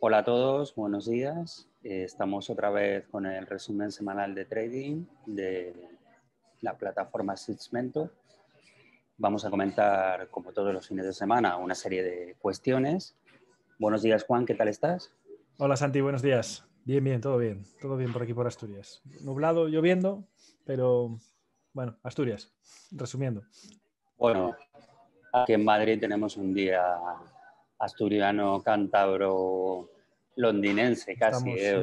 Hola a todos, buenos días. Eh, estamos otra vez con el resumen semanal de trading de la plataforma Sixmento. Vamos a comentar, como todos los fines de semana, una serie de cuestiones. Buenos días, Juan, ¿qué tal estás? Hola, Santi, buenos días. Bien, bien, todo bien. Todo bien por aquí, por Asturias. Nublado, lloviendo, pero bueno, Asturias, resumiendo. Bueno, aquí en Madrid tenemos un día asturiano, cántabro, londinense casi, ¿eh?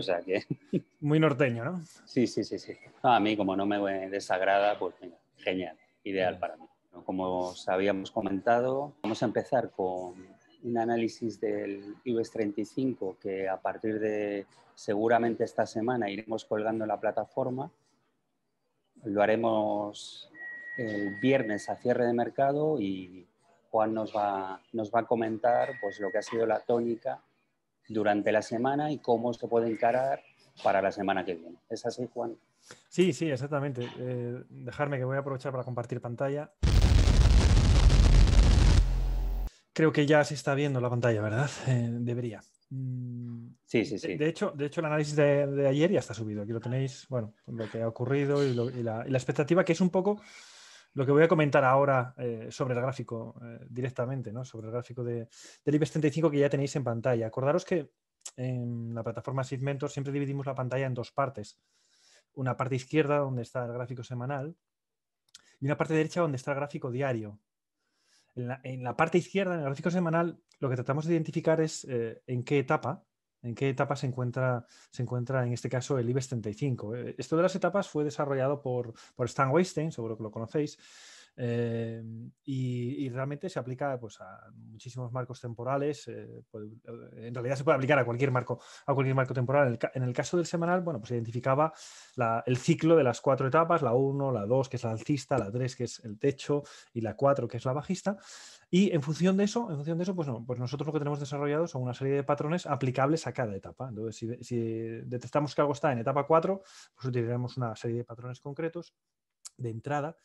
Muy norteño, ¿no? Sí, sí, sí, sí. a mí como no me desagrada, pues genial, ideal para mí. Como os habíamos comentado, vamos a empezar con un análisis del IBEX 35 que a partir de seguramente esta semana iremos colgando la plataforma. Lo haremos el viernes a cierre de mercado y Juan nos va, nos va a comentar pues, lo que ha sido la tónica durante la semana y cómo se puede encarar para la semana que viene. ¿Es así, Juan? Sí, sí, exactamente. Eh, dejarme que voy a aprovechar para compartir pantalla. Creo que ya se está viendo la pantalla, ¿verdad? Eh, debería. Mm, sí, sí, sí. De, hecho, de hecho, el análisis de, ayer ya está subido. Aquí lo tenéis, bueno, lo que ha ocurrido y la expectativa, que es un poco lo que voy a comentar ahora eh, sobre el gráfico eh, directamente, ¿no? sobre el gráfico del IBEX 35 que ya tenéis en pantalla. Acordaros que en la plataforma Mentor siempre dividimos la pantalla en dos partes. Una parte izquierda donde está el gráfico semanal y una parte derecha donde está el gráfico diario. En la, parte izquierda, en el gráfico semanal, lo que tratamos de identificar es eh, en qué etapa en qué etapa se encuentra, se encuentra en este caso el IBEX 35. Eh, esto de las etapas fue desarrollado por, por Stan Weinstein, seguro que lo conocéis, eh, y, realmente se aplica pues, a muchísimos marcos temporales. Eh, en realidad se puede aplicar a cualquier marco, a cualquier marco temporal. En el, caso del semanal, bueno, pues identificaba el ciclo de las cuatro etapas, la 1, la 2, que es la alcista, la 3, que es el techo, y la 4, que es la bajista. Y en función de eso, en función de eso, pues, pues nosotros lo que tenemos desarrollado son una serie de patrones aplicables a cada etapa. Entonces, si, si detectamos que algo está en etapa 4, pues utilizaremos una serie de patrones concretos de entrada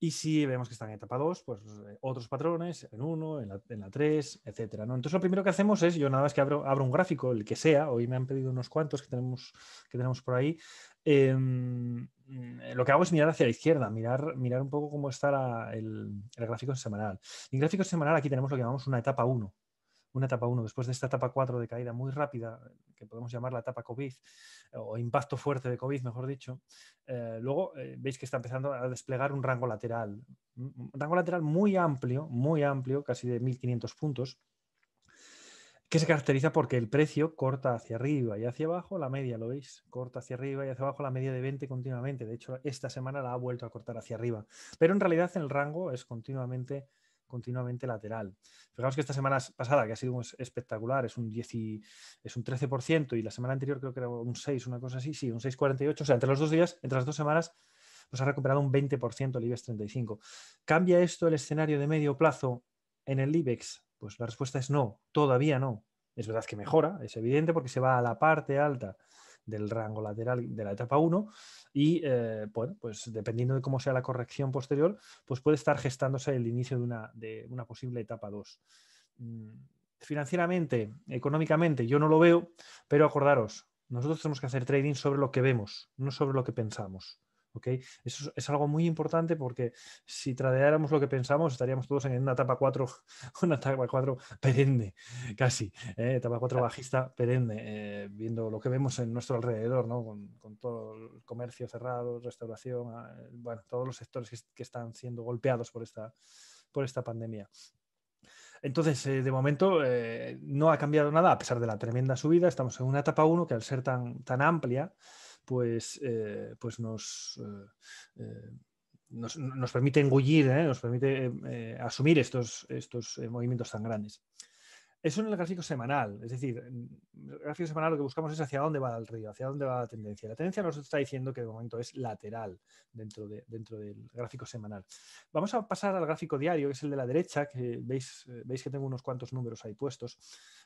y si vemos que están en etapa 2, pues eh, otros patrones, en 1, en la 3, etc. ¿no? Entonces lo primero que hacemos es, yo nada más que abro, abro, un gráfico, el que sea, hoy me han pedido unos cuantos que tenemos, que tenemos por ahí, em, eh, lo que hago es mirar hacia la izquierda, mirar, mirar un poco cómo está el, el, gráfico semanal. En gráfico semanal aquí tenemos lo que llamamos una etapa 1 una etapa 1, después de esta etapa 4 de caída muy rápida, que podemos llamar la etapa COVID, o impacto fuerte de COVID, mejor dicho, eh, luego eh, veis que está empezando a desplegar un rango lateral, un rango lateral muy amplio, muy amplio, casi de 1.500 puntos, que se caracteriza porque el precio corta hacia arriba y hacia abajo la media, ¿lo veis? Corta hacia arriba y hacia abajo la media de 20 continuamente. De hecho, esta semana la ha vuelto a cortar hacia arriba. Pero en realidad el rango es continuamente continuamente lateral. Fijaos que esta semana pasada, que ha sido espectacular, es un, 10 es un 13% y la semana anterior creo que era un 6, una cosa así, sí, un 6,48. O sea, entre los dos días, entre las dos semanas, nos pues ha recuperado un 20% el IBEX 35. ¿Cambia esto el escenario de medio plazo en el IBEX? Pues la respuesta es no, todavía no. Es verdad que mejora, es evidente, porque se va a la parte alta del rango lateral de la etapa 1 y eh, bueno, pues dependiendo de cómo sea la corrección posterior, pues puede estar gestándose el inicio de una, de una posible etapa 2. Mm, financieramente, económicamente, yo no lo veo, pero acordaros, nosotros tenemos que hacer trading sobre lo que vemos, no sobre lo que pensamos. Eso es algo muy importante porque si tradeáramos lo que pensamos, estaríamos todos en una etapa 4, una etapa 4 perenne, casi, ¿eh? etapa 4 bajista perenne, eh, viendo lo que vemos en nuestro alrededor, con, todo el comercio cerrado, restauración, ah, todos los sectores que, están siendo golpeados por esta, pandemia. Entonces, eh, de momento no ha cambiado nada, a pesar de la tremenda subida. Estamos en una etapa 1 que al ser tan amplia, pues, eh, pues, nos, eh, eh, nos, nos, permite engullir, nos permite asumir estos, estos movimientos tan grandes. Eso en el gráfico semanal, es decir, en mm, el gráfico semanal lo que buscamos es hacia dónde va el río, hacia dónde va la tendencia. La tendencia nos está diciendo que de momento es lateral dentro, de, dentro del gráfico semanal. Vamos a pasar al gráfico diario, que es el de la derecha, que veis, eh, veis que tengo unos cuantos números ahí puestos,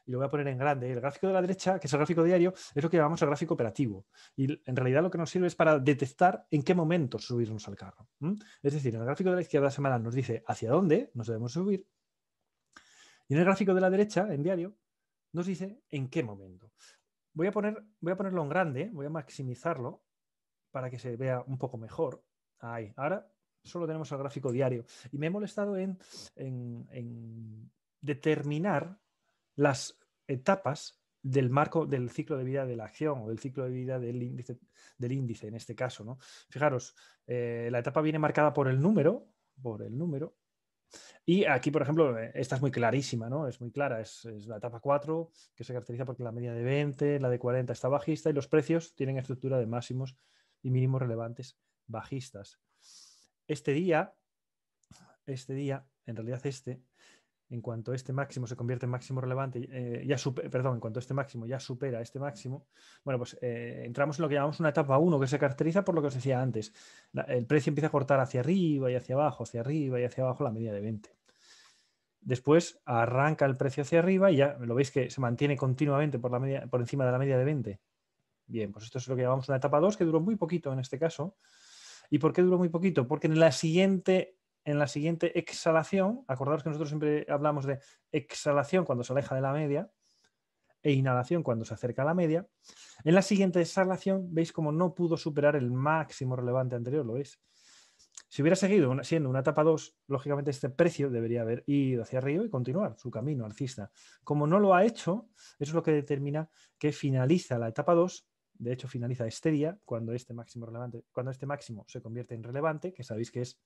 y lo voy a poner en grande. El gráfico de la derecha, que es el gráfico diario, es lo que llamamos el gráfico operativo. Y en realidad lo que nos sirve es para detectar en qué momento subirnos al carro. Es decir, en el gráfico de la izquierda semanal nos dice hacia dónde nos debemos subir y en el gráfico de la derecha, en diario, nos dice en qué momento. Voy a, poner, voy a ponerlo en grande, voy a maximizarlo para que se vea un poco mejor. Ahí, ahora solo tenemos el gráfico diario. Y me he molestado en, determinar las etapas del marco del ciclo de vida de la acción o del ciclo de vida del índice, del índice en este caso. ¿no? Fijaros, eh, la etapa viene marcada por el número, por el número, y aquí, por ejemplo, eh, esta es muy clarísima, ¿no? Es muy clara, es, la etapa 4, que se caracteriza porque la media de 20, la de 40 está bajista y los precios tienen estructura de máximos y mínimos relevantes bajistas. Este día, este día, en realidad este, en cuanto este máximo se convierte en máximo relevante, eh, ya perdón, en cuanto este máximo ya supera este máximo, bueno, pues eh, entramos en lo que llamamos una etapa 1, que se caracteriza por lo que os decía antes. el precio empieza a cortar hacia arriba y hacia abajo, hacia arriba y hacia abajo la media de 20. Después arranca el precio hacia arriba y ya lo veis que se mantiene continuamente por, la media, por encima de la media de 20. Bien, pues esto es lo que llamamos una etapa 2, que duró muy poquito en este caso. ¿Y por qué duró muy poquito? Porque en la siguiente en la siguiente exhalación, acordaros que nosotros siempre hablamos de exhalación cuando se aleja de la media e inhalación cuando se acerca a la media, en la siguiente exhalación veis como no pudo superar el máximo relevante anterior, ¿lo veis? Si hubiera seguido siendo una etapa 2, lógicamente este precio debería haber ido hacia arriba y continuar su camino alcista. Como no lo ha hecho, eso es lo que determina que finaliza la etapa 2 de hecho finaliza este día cuando este máximo relevante, cuando este máximo se convierte en relevante, que sabéis que es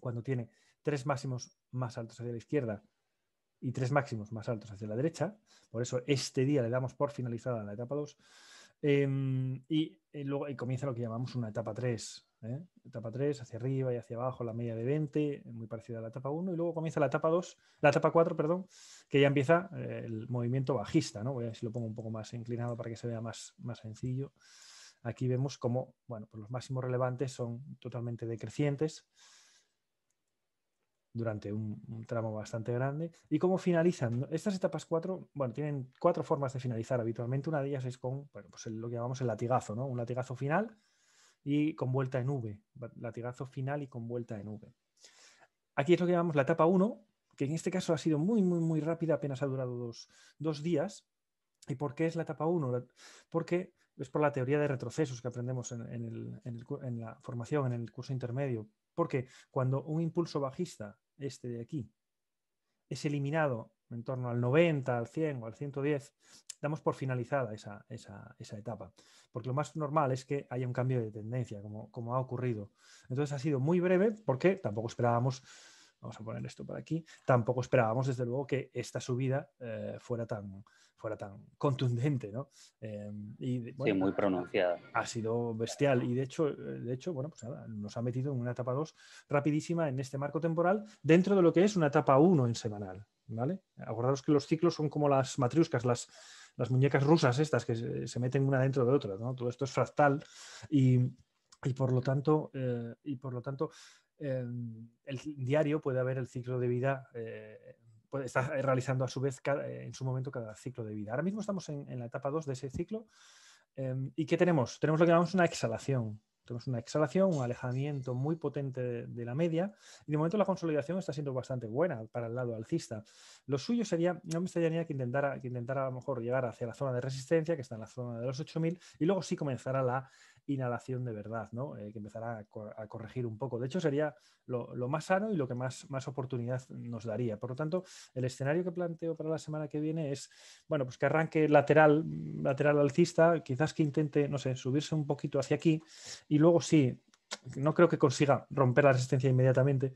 cuando tiene tres máximos más altos hacia la izquierda y tres máximos más altos hacia la derecha. Por eso este día le damos por finalizada la etapa 2. Em, y, eh, luego comienza lo que llamamos una etapa 3. ¿eh? Etapa 3 hacia arriba y hacia abajo, la media de 20, muy parecida a la etapa 1. Y luego comienza la etapa 2, la etapa 4, perdón, que ya empieza eh, el movimiento bajista. ¿no? Voy a ver si lo pongo un poco más inclinado para que se vea más, más sencillo. Aquí vemos como bueno, pues los máximos relevantes son totalmente decrecientes durante un, tramo bastante grande. ¿Y cómo finalizan? Estas etapas cuatro, bueno, tienen cuatro formas de finalizar habitualmente. Una de ellas es con bueno, pues lo que llamamos el latigazo, ¿no? Un latigazo final y con vuelta en V. Latigazo final y con vuelta en V. Aquí es lo que llamamos la etapa 1, que en este caso ha sido muy, muy, muy rápida, apenas ha durado dos, dos días. ¿Y por qué es la etapa 1? Porque es por la teoría de retrocesos que aprendemos en, la formación, en el curso intermedio. Porque cuando un impulso bajista, este de aquí, es eliminado en torno al 90, al 100 o al 110, damos por finalizada esa, etapa. Porque lo más normal es que haya un cambio de tendencia, como ha ocurrido. Entonces ha sido muy breve porque tampoco esperábamos Vamos a poner esto por aquí. Tampoco esperábamos, desde luego, que esta subida eh, fuera, tan, fuera tan contundente, ¿no? Em, y, sí, muy pronunciada. Ha sido bestial y de hecho, eh, de hecho bueno, pues nos ha metido en una etapa 2 rapidísima en este marco temporal dentro de lo que es una etapa 1 en semanal, ¿vale? Acordaros que los ciclos son como las matriuscas, las, las muñecas rusas estas que se, meten una dentro de otra, ¿no? Todo esto es fractal y, por lo tanto, y por lo tanto eh, el diario puede haber el ciclo de vida, eh, pues, está realizando a su vez eh, en su momento cada ciclo de vida. Ahora mismo estamos en, la etapa 2 de ese ciclo. Em, ¿Y qué tenemos? Tenemos lo que llamamos una exhalación. Tenemos una exhalación, un alejamiento muy potente de, la media y de momento la consolidación está siendo bastante buena para el lado alcista. Lo suyo sería, no me extrañaría que intentara, que intentara a lo mejor llegar hacia la zona de resistencia, que está en la zona de los 8.000, y luego sí comenzará la inhalación de verdad, ¿no? Eh, que empezará a, corregir un poco. De hecho, sería lo, más sano y lo que más, más oportunidad nos daría. Por lo tanto, el escenario que planteo para la semana que viene es, bueno, pues que arranque lateral, lateral alcista, quizás que intente, no sé, subirse un poquito hacia aquí y luego sí, no creo que consiga romper la resistencia inmediatamente,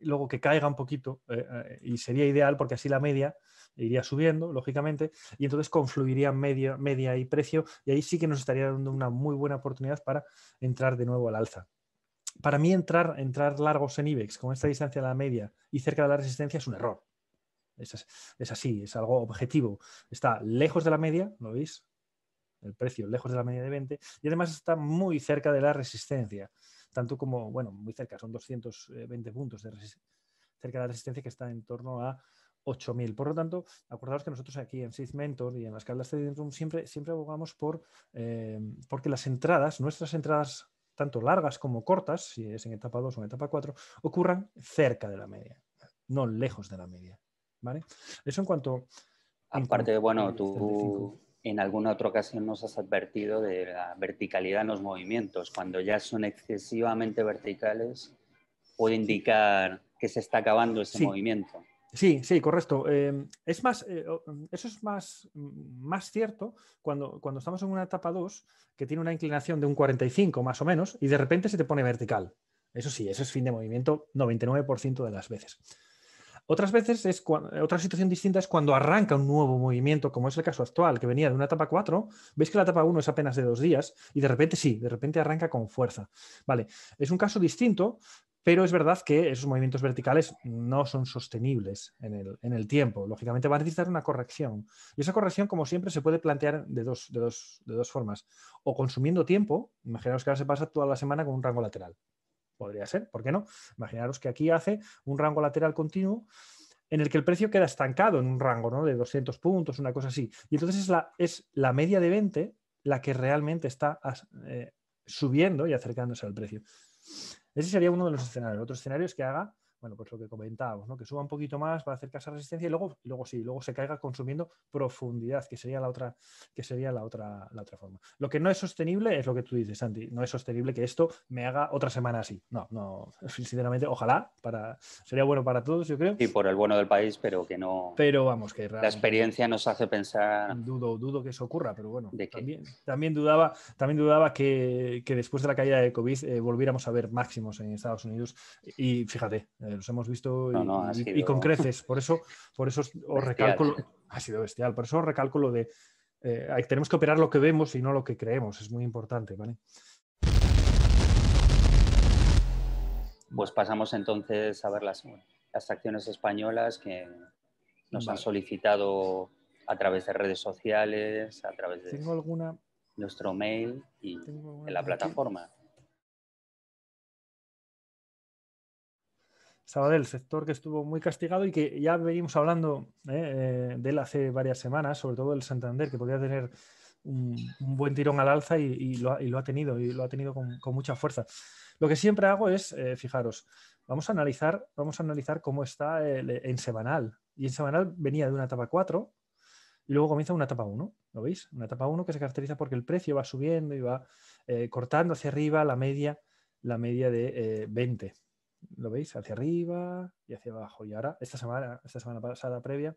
luego que caiga un poquito, eh, eh, y sería ideal porque así la media iría subiendo, lógicamente, y entonces confluiría media, media y precio, y ahí sí que nos estaría dando una muy buena oportunidad para entrar de nuevo al alza. Para mí entrar, entrar largos en IBEX con esta distancia de la media y cerca de la resistencia es un error. Es, es así, es algo objetivo. Está lejos de la media, ¿lo veis? El precio lejos de la media de 20 y además está muy cerca de la resistencia tanto como, bueno, muy cerca, son 220 eh, puntos de cerca de la resistencia que está en torno a 8.000. Por lo tanto, acordaros que nosotros aquí en Sith Mentor y en las caldas de siempre, siempre abogamos por eh, porque las entradas, nuestras entradas, tanto largas como cortas, si es en etapa 2 o en etapa 4, ocurran cerca de la media, no lejos de la media. ¿vale? Eso en cuanto... Aparte, parte bueno, tú, en alguna otra ocasión nos has advertido de la verticalidad en los movimientos. Cuando ya son excesivamente verticales, puede indicar que se está acabando ese movimiento. Sí, sí, correcto. Em, es más, eh, eso es más, más cierto cuando, cuando estamos en una etapa 2 que tiene una inclinación de un 45 más o menos y de repente se te pone vertical. Eso sí, eso es fin de movimiento 99% de las veces. Otras veces es otra situación distinta es cuando arranca un nuevo movimiento, como es el caso actual, que venía de una etapa 4, veis que la etapa 1 es apenas de dos días y de repente sí, de repente arranca con fuerza. Vale, es un caso distinto, pero es verdad que esos movimientos verticales no son sostenibles en el, tiempo. Lógicamente va a necesitar una corrección. Y esa corrección, como siempre, se puede plantear de dos, de dos, de dos formas. O consumiendo tiempo, imaginaos que ahora se pasa toda la semana con un rango lateral. Podría ser, ¿por qué no? Imaginaros que aquí hace un rango lateral continuo en el que el precio queda estancado en un rango ¿no? de 200 puntos, una cosa así. Y entonces es la, es la media de 20 la que realmente está eh, subiendo y acercándose al precio. Ese sería uno de los escenarios. Otros otro escenario es que haga bueno, pues lo que comentábamos, ¿no? que suba un poquito más para acercarse a resistencia y luego, luego sí, luego se caiga consumiendo profundidad, que sería la otra, que sería la otra, la otra forma. Lo que no es sostenible es lo que tú dices, Santi, no es sostenible que esto me haga otra semana así. No, no, sinceramente, ojalá, sería bueno para todos, yo creo. Y por el bueno del país, pero que no. Pero vamos, que La experiencia nos hace pensar. Dudo, dudo que eso ocurra, pero bueno, también, también dudaba, también dudaba que, después de la caída de COVID eh, volviéramos a ver máximos en Estados Unidos. Y fíjate, eh, nos hemos visto y, con creces. Por eso, por eso os recálculo, ha sido bestial, por eso os recalco de eh, tenemos que operar lo que vemos y no lo que creemos, es muy importante, ¿vale? Pues pasamos entonces a ver las, las acciones españolas que nos han solicitado a través de redes sociales, a través de nuestro mail y en la plataforma. Sabadell, sector que estuvo muy castigado y que ya venimos hablando eh, eh, de él hace varias semanas, sobre todo el Santander, que podía tener un, buen tirón al alza y, lo, ha tenido, y lo ha tenido con, mucha fuerza. Lo que siempre hago es, eh, fijaros, vamos a analizar, vamos a analizar cómo está en semanal. Y en semanal venía de una etapa 4 y luego comienza una etapa 1, ¿lo veis? Una etapa 1 que se caracteriza porque el precio va subiendo y va cortando hacia arriba la media, la media de 20 lo veis, hacia arriba y hacia abajo. Y ahora, esta semana, esta semana pasada previa,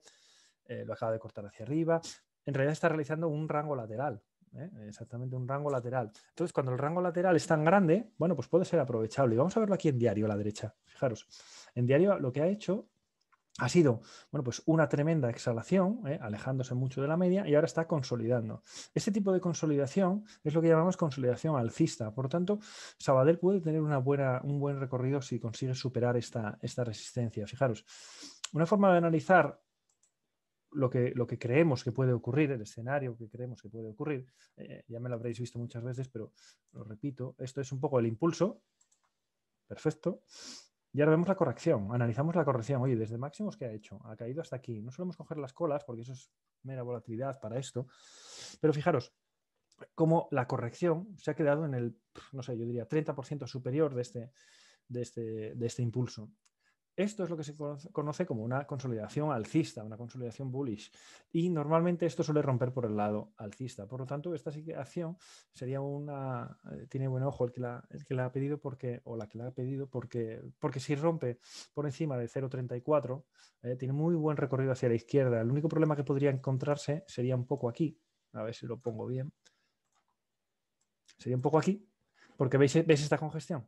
eh, lo acaba de cortar hacia arriba. En realidad está realizando un rango lateral, ¿eh? exactamente un rango lateral. Entonces, cuando el rango lateral es tan grande, bueno, pues puede ser aprovechable. Y vamos a verlo aquí en diario a la derecha. Fijaros, en diario lo que ha hecho ha sido bueno, pues una tremenda exhalación, ¿eh? alejándose mucho de la media, y ahora está consolidando. Este tipo de consolidación es lo que llamamos consolidación alcista. Por tanto, Sabadell puede tener una buena, un buen recorrido si consigue superar esta, esta resistencia. Fijaros, una forma de analizar lo que, lo que, creemos que puede ocurrir, el escenario que creemos que puede ocurrir, eh, ya me lo habréis visto muchas veces, pero lo repito, esto es un poco el impulso, perfecto, y ahora vemos la corrección, analizamos la corrección. Oye, desde máximos que ha hecho, ha caído hasta aquí. No solemos coger las colas porque eso es mera volatilidad para esto. Pero fijaros, cómo la corrección se ha quedado en el, no sé, yo diría 30% superior de este, de este, de este impulso. Esto es lo que se conoce como una consolidación alcista, una consolidación bullish. Y normalmente esto suele romper por el lado alcista. Por lo tanto, esta situación sería una. Eh, tiene buen ojo el que, la, ha pedido porque, o la que la ha pedido porque, porque si rompe por encima de 0.34, eh, tiene muy buen recorrido hacia la izquierda. El único problema que podría encontrarse sería un poco aquí. A ver si lo pongo bien. Sería un poco aquí, porque veis esta congestión.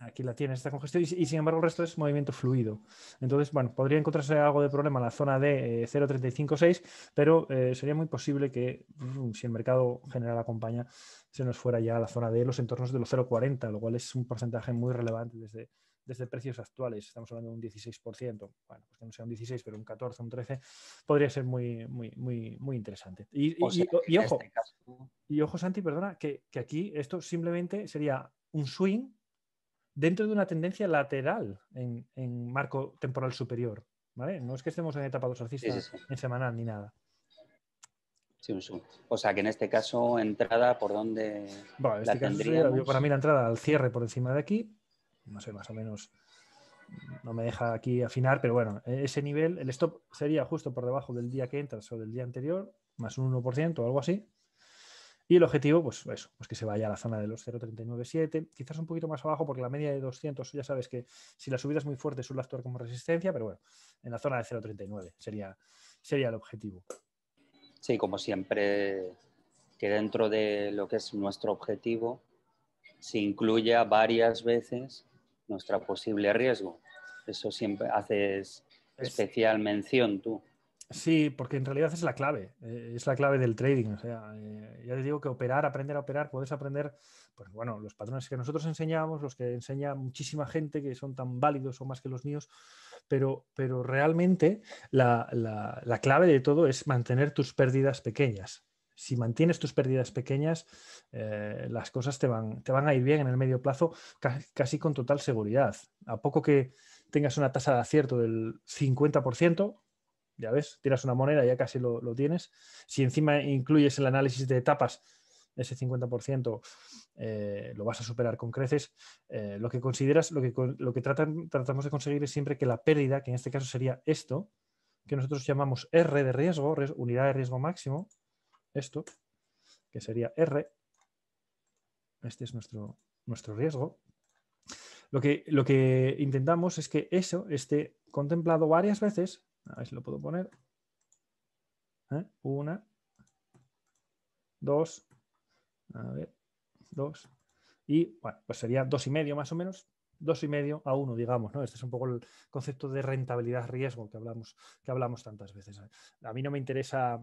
Aquí la tienes, esta congestión y, sin embargo el resto es movimiento fluido. Entonces, bueno, podría encontrarse algo de problema en la zona de 0.356, eh, pero eh, sería muy posible que, mm, si el mercado general acompaña, se nos fuera ya a la zona de los entornos de los 0.40, lo cual es un porcentaje muy relevante desde, desde precios actuales. Estamos hablando de un 16%. Bueno, pues que no sea un 16, pero un 14, un 13, podría ser muy, muy, muy, muy interesante. Y, este ojo, y ojo, Santi, perdona, que, que aquí esto simplemente sería un swing dentro de una tendencia lateral en, marco temporal superior. ¿vale? No es que estemos en etapa dos los en semanal ni nada. O sea que en este caso, entrada por donde Bueno, este para mí la entrada al cierre por encima de aquí. No sé, más o menos. No me deja aquí afinar, pero bueno, e-, ese nivel, el stop sería justo por debajo del día que entras o del día anterior, más un 1% o algo así. Y el objetivo, pues eso, pues que se vaya a la zona de los 0,397, quizás un poquito más abajo porque la media de 200, ya sabes que si la subida es muy fuerte suele actuar como resistencia, pero bueno, en la zona de 0,39 sería, sería el objetivo. Sí, como siempre, que dentro de lo que es nuestro objetivo se incluya varias veces nuestro posible riesgo. Eso siempre haces especial mención tú. Sí, porque en realidad es la clave, eh, es la clave del trading. O sea, eh, ya te digo que operar, aprender a operar, puedes aprender, pues bueno, los patrones que nosotros enseñamos, los que enseña muchísima gente, que son tan válidos o más que los míos, pero, realmente la, clave de todo es mantener tus pérdidas pequeñas. Si mantienes tus pérdidas pequeñas, eh, las cosas te van, te van a ir bien en el medio plazo, casi con total seguridad. A poco que tengas una tasa de acierto del 50%, ya ves, tiras una moneda, y ya casi lo, tienes. Si encima incluyes el análisis de etapas, ese 50% eh, lo vas a superar con creces. Eh, lo que consideras, lo que, lo que tratamos de conseguir es siempre que la pérdida, que en este caso sería esto, que nosotros llamamos R de riesgo, unidad de riesgo máximo, esto, que sería R, este es nuestro, nuestro riesgo. Lo que, lo que intentamos es que eso esté contemplado varias veces a ver si lo puedo poner. ¿Eh? Una, dos, a ver, dos. Y bueno, pues sería dos y medio más o menos. Dos y medio a uno, digamos, Este es un poco el concepto de rentabilidad-riesgo que hablamos, que hablamos tantas veces. A mí no me interesa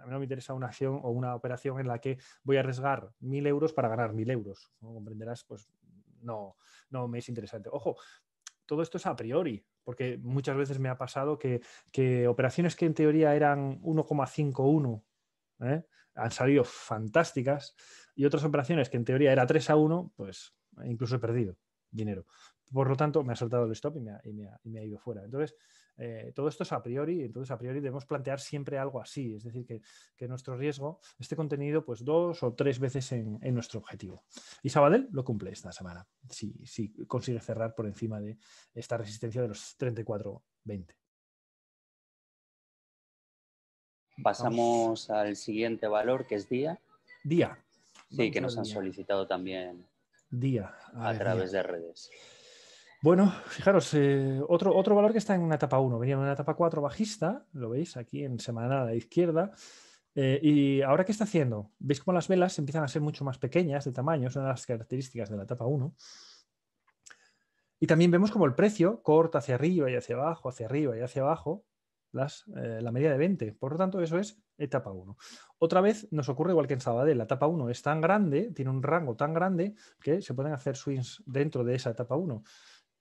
a mí no me interesa una acción o una operación en la que voy a arriesgar mil euros para ganar mil euros. Como comprenderás, pues no, no me es interesante. Ojo, todo esto es a priori porque muchas veces me ha pasado que, operaciones que en teoría eran 1,51 ¿eh? han salido fantásticas y otras operaciones que en teoría era 3 a 1, pues incluso he perdido dinero. Por lo tanto, me ha saltado el stop y me ha, y me ha ido fuera. Entonces, eh, todo esto es a priori, entonces a priori debemos plantear siempre algo así, es decir, que, nuestro riesgo esté contenido pues dos o tres veces en, nuestro objetivo. Y Sabadell lo cumple esta semana, si, consigue cerrar por encima de esta resistencia de los 34,20. Pasamos al siguiente valor que es día. Día. Sí, que nos han solicitado también. Día. A, través de redes. Bueno, fijaros, eh, otro, valor que está en una etapa 1, venía en una etapa 4 bajista, lo veis aquí en semana a la izquierda. Eh, ¿Y ahora qué está haciendo? ¿Veis cómo las velas empiezan a ser mucho más pequeñas de tamaño? Es una de las características de la etapa 1. Y también vemos como el precio corta hacia arriba y hacia abajo, hacia arriba y hacia abajo, las, eh, la media de 20. Por lo tanto, eso es etapa 1. Otra vez nos ocurre igual que en Sabadell, la etapa 1 es tan grande, tiene un rango tan grande que se pueden hacer swings dentro de esa etapa 1.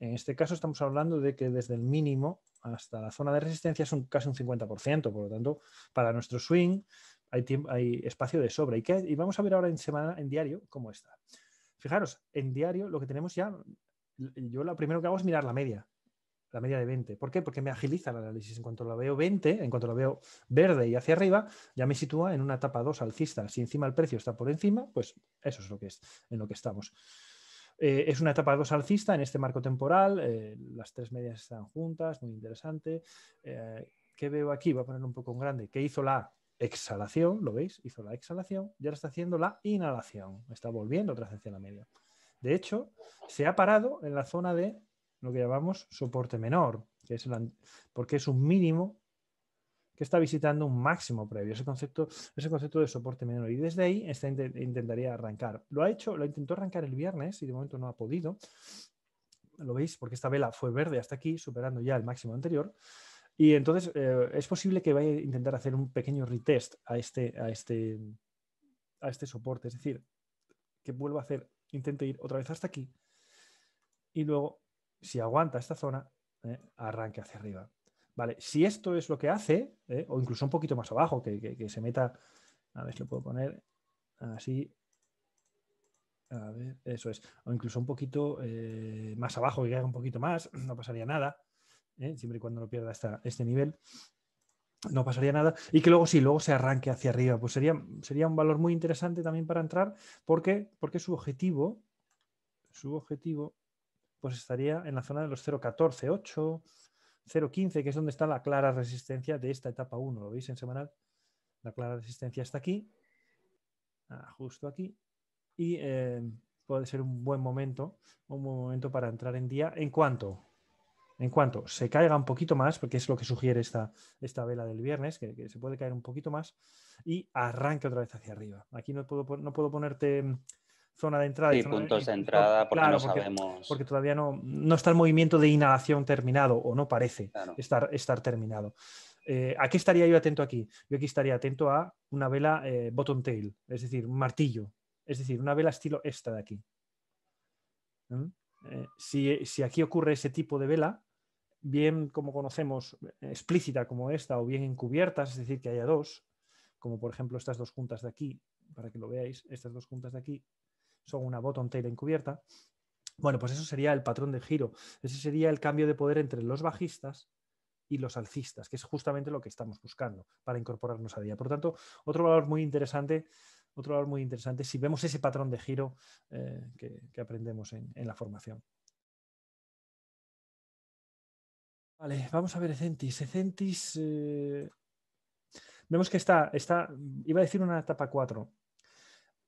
En este caso estamos hablando de que desde el mínimo hasta la zona de resistencia es un, casi un 50%, por lo tanto, para nuestro swing hay, espacio de sobra. ¿Y, vamos a ver ahora en semana, en diario, cómo está. Fijaros, en diario lo que tenemos ya, yo lo primero que hago es mirar la media, la media de 20. ¿Por qué? Porque me agiliza el análisis. En cuanto la veo 20, en cuanto lo veo verde y hacia arriba, ya me sitúa en una etapa 2 alcista. Si encima el precio está por encima, pues eso es lo que es, en lo que estamos. Eh, es una etapa dos alcista en este marco temporal, eh, las tres medias están juntas, muy interesante. Eh, ¿Qué veo aquí? Voy a poner un poco en grande. ¿Qué hizo la exhalación? ¿Lo veis? Hizo la exhalación y ahora está haciendo la inhalación. Está volviendo otra vez hacia la media. De hecho, se ha parado en la zona de lo que llamamos soporte menor, es porque es un mínimo que está visitando un máximo previo, ese concepto, ese concepto de soporte menor. Y desde ahí intentaría arrancar. Lo ha hecho, lo intentó arrancar el viernes y de momento no ha podido. Lo veis, porque esta vela fue verde hasta aquí, superando ya el máximo anterior. Y entonces eh, es posible que vaya a intentar hacer un pequeño retest a este, a este, a este soporte. Es decir, que vuelva a hacer, intente ir otra vez hasta aquí. Y luego, si aguanta esta zona, eh, arranque hacia arriba. Vale, si esto es lo que hace, ¿eh? o incluso un poquito más abajo, que, se meta, a ver si lo puedo poner así, a ver, eso es, o incluso un poquito eh, más abajo, que haga un poquito más, no pasaría nada, ¿eh? siempre y cuando no pierda esta, este nivel, no pasaría nada, y que luego sí, luego se arranque hacia arriba, pues sería, sería un valor muy interesante también para entrar, porque, porque su objetivo, su objetivo, pues estaría en la zona de los 0,14,8. 0,15, que es donde está la clara resistencia de esta etapa 1. ¿Lo veis en semanal? La clara resistencia está aquí, ah, justo aquí. Y eh, puede ser un buen momento, un buen momento para entrar en día. ¿En cuanto En cuanto se caiga un poquito más, porque es lo que sugiere esta, esta vela del viernes, que, se puede caer un poquito más, y arranque otra vez hacia arriba. Aquí no puedo, no puedo ponerte zona de entrada. Y puntos de, entrada, porque todavía no, está el movimiento de inhalación terminado, o no parece estar, estar terminado. Eh, ¿A qué estaría yo atento aquí? Yo aquí estaría atento a una vela eh, bottom tail, es decir, un martillo, es decir, una vela estilo esta de aquí. ¿Mm? Eh, si, si, aquí ocurre ese tipo de vela, bien como conocemos, explícita como esta, o bien encubiertas, es decir, que haya dos, como por ejemplo estas dos juntas de aquí, para que lo veáis, estas dos juntas de aquí, son una bottom tail encubierta. Bueno, pues eso sería el patrón de giro, ese sería el cambio de poder entre los bajistas y los alcistas, que es justamente lo que estamos buscando para incorporarnos a día. Por tanto, otro valor muy interesante, otro valor muy interesante si vemos ese patrón de giro eh, que, aprendemos en, la formación. Vale, vamos a ver Ecentis. Ecentis, eh, vemos que está, está, iba a decir una etapa 4,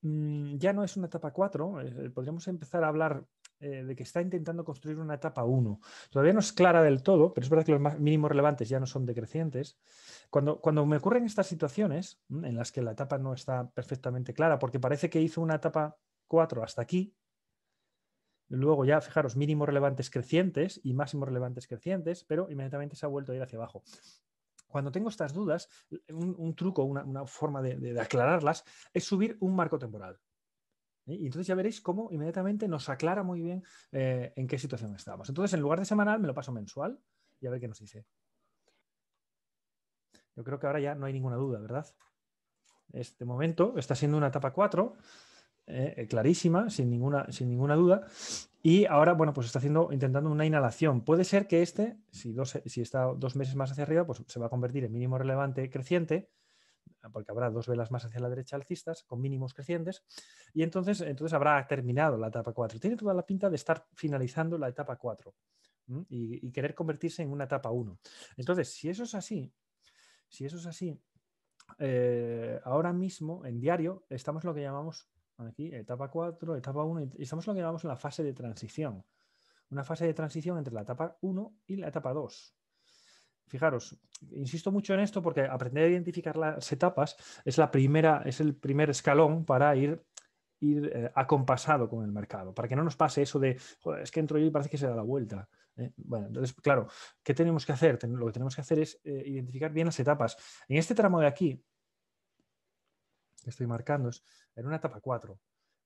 Mm, ya no es una etapa 4, eh, podríamos empezar a hablar eh, de que está intentando construir una etapa 1. Todavía no es clara del todo, pero es verdad que los mínimos relevantes ya no son decrecientes. Cuando, cuando me ocurren estas situaciones mm, en las que la etapa no está perfectamente clara, porque parece que hizo una etapa 4 hasta aquí, Luego ya, fijaros, mínimos relevantes crecientes y máximos relevantes crecientes, pero inmediatamente se ha vuelto a ir hacia abajo cuando tengo estas dudas, un, truco, una, forma de, aclararlas es subir un marco temporal. Y entonces ya veréis cómo inmediatamente nos aclara muy bien eh, en qué situación estamos. Entonces, en lugar de semanal, me lo paso mensual y a ver qué nos dice. Yo creo que ahora ya no hay ninguna duda, ¿verdad? Este momento está siendo una etapa 4 eh, eh, clarísima, sin ninguna, sin ninguna duda. Y ahora, bueno, pues está haciendo, intentando una inhalación. Puede ser que este, si, si está dos meses más hacia arriba, pues se va a convertir en mínimo relevante creciente, porque habrá dos velas más hacia la derecha alcistas, con mínimos crecientes, y entonces, entonces habrá terminado la etapa 4. Tiene toda la pinta de estar finalizando la etapa 4 y, querer convertirse en una etapa 1. Entonces, si eso es así, si eso es así, eh, ahora mismo en diario estamos lo que llamamos Aquí, etapa 4, etapa 1, y estamos en lo que llamamos la fase de transición. Una fase de transición entre la etapa 1 y la etapa 2 fijaros, insisto mucho en esto porque aprender a identificar las etapas es, la primera, es el primer escalón para ir, ir eh, acompasado con el mercado, para que no nos pase eso de, Joder, es que entro yo y parece que se da la vuelta. ¿eh? Bueno, entonces, claro, ¿qué tenemos que hacer? Lo que tenemos que hacer es eh, identificar bien las etapas. En este tramo de aquí, estoy marcando, es en una etapa 4.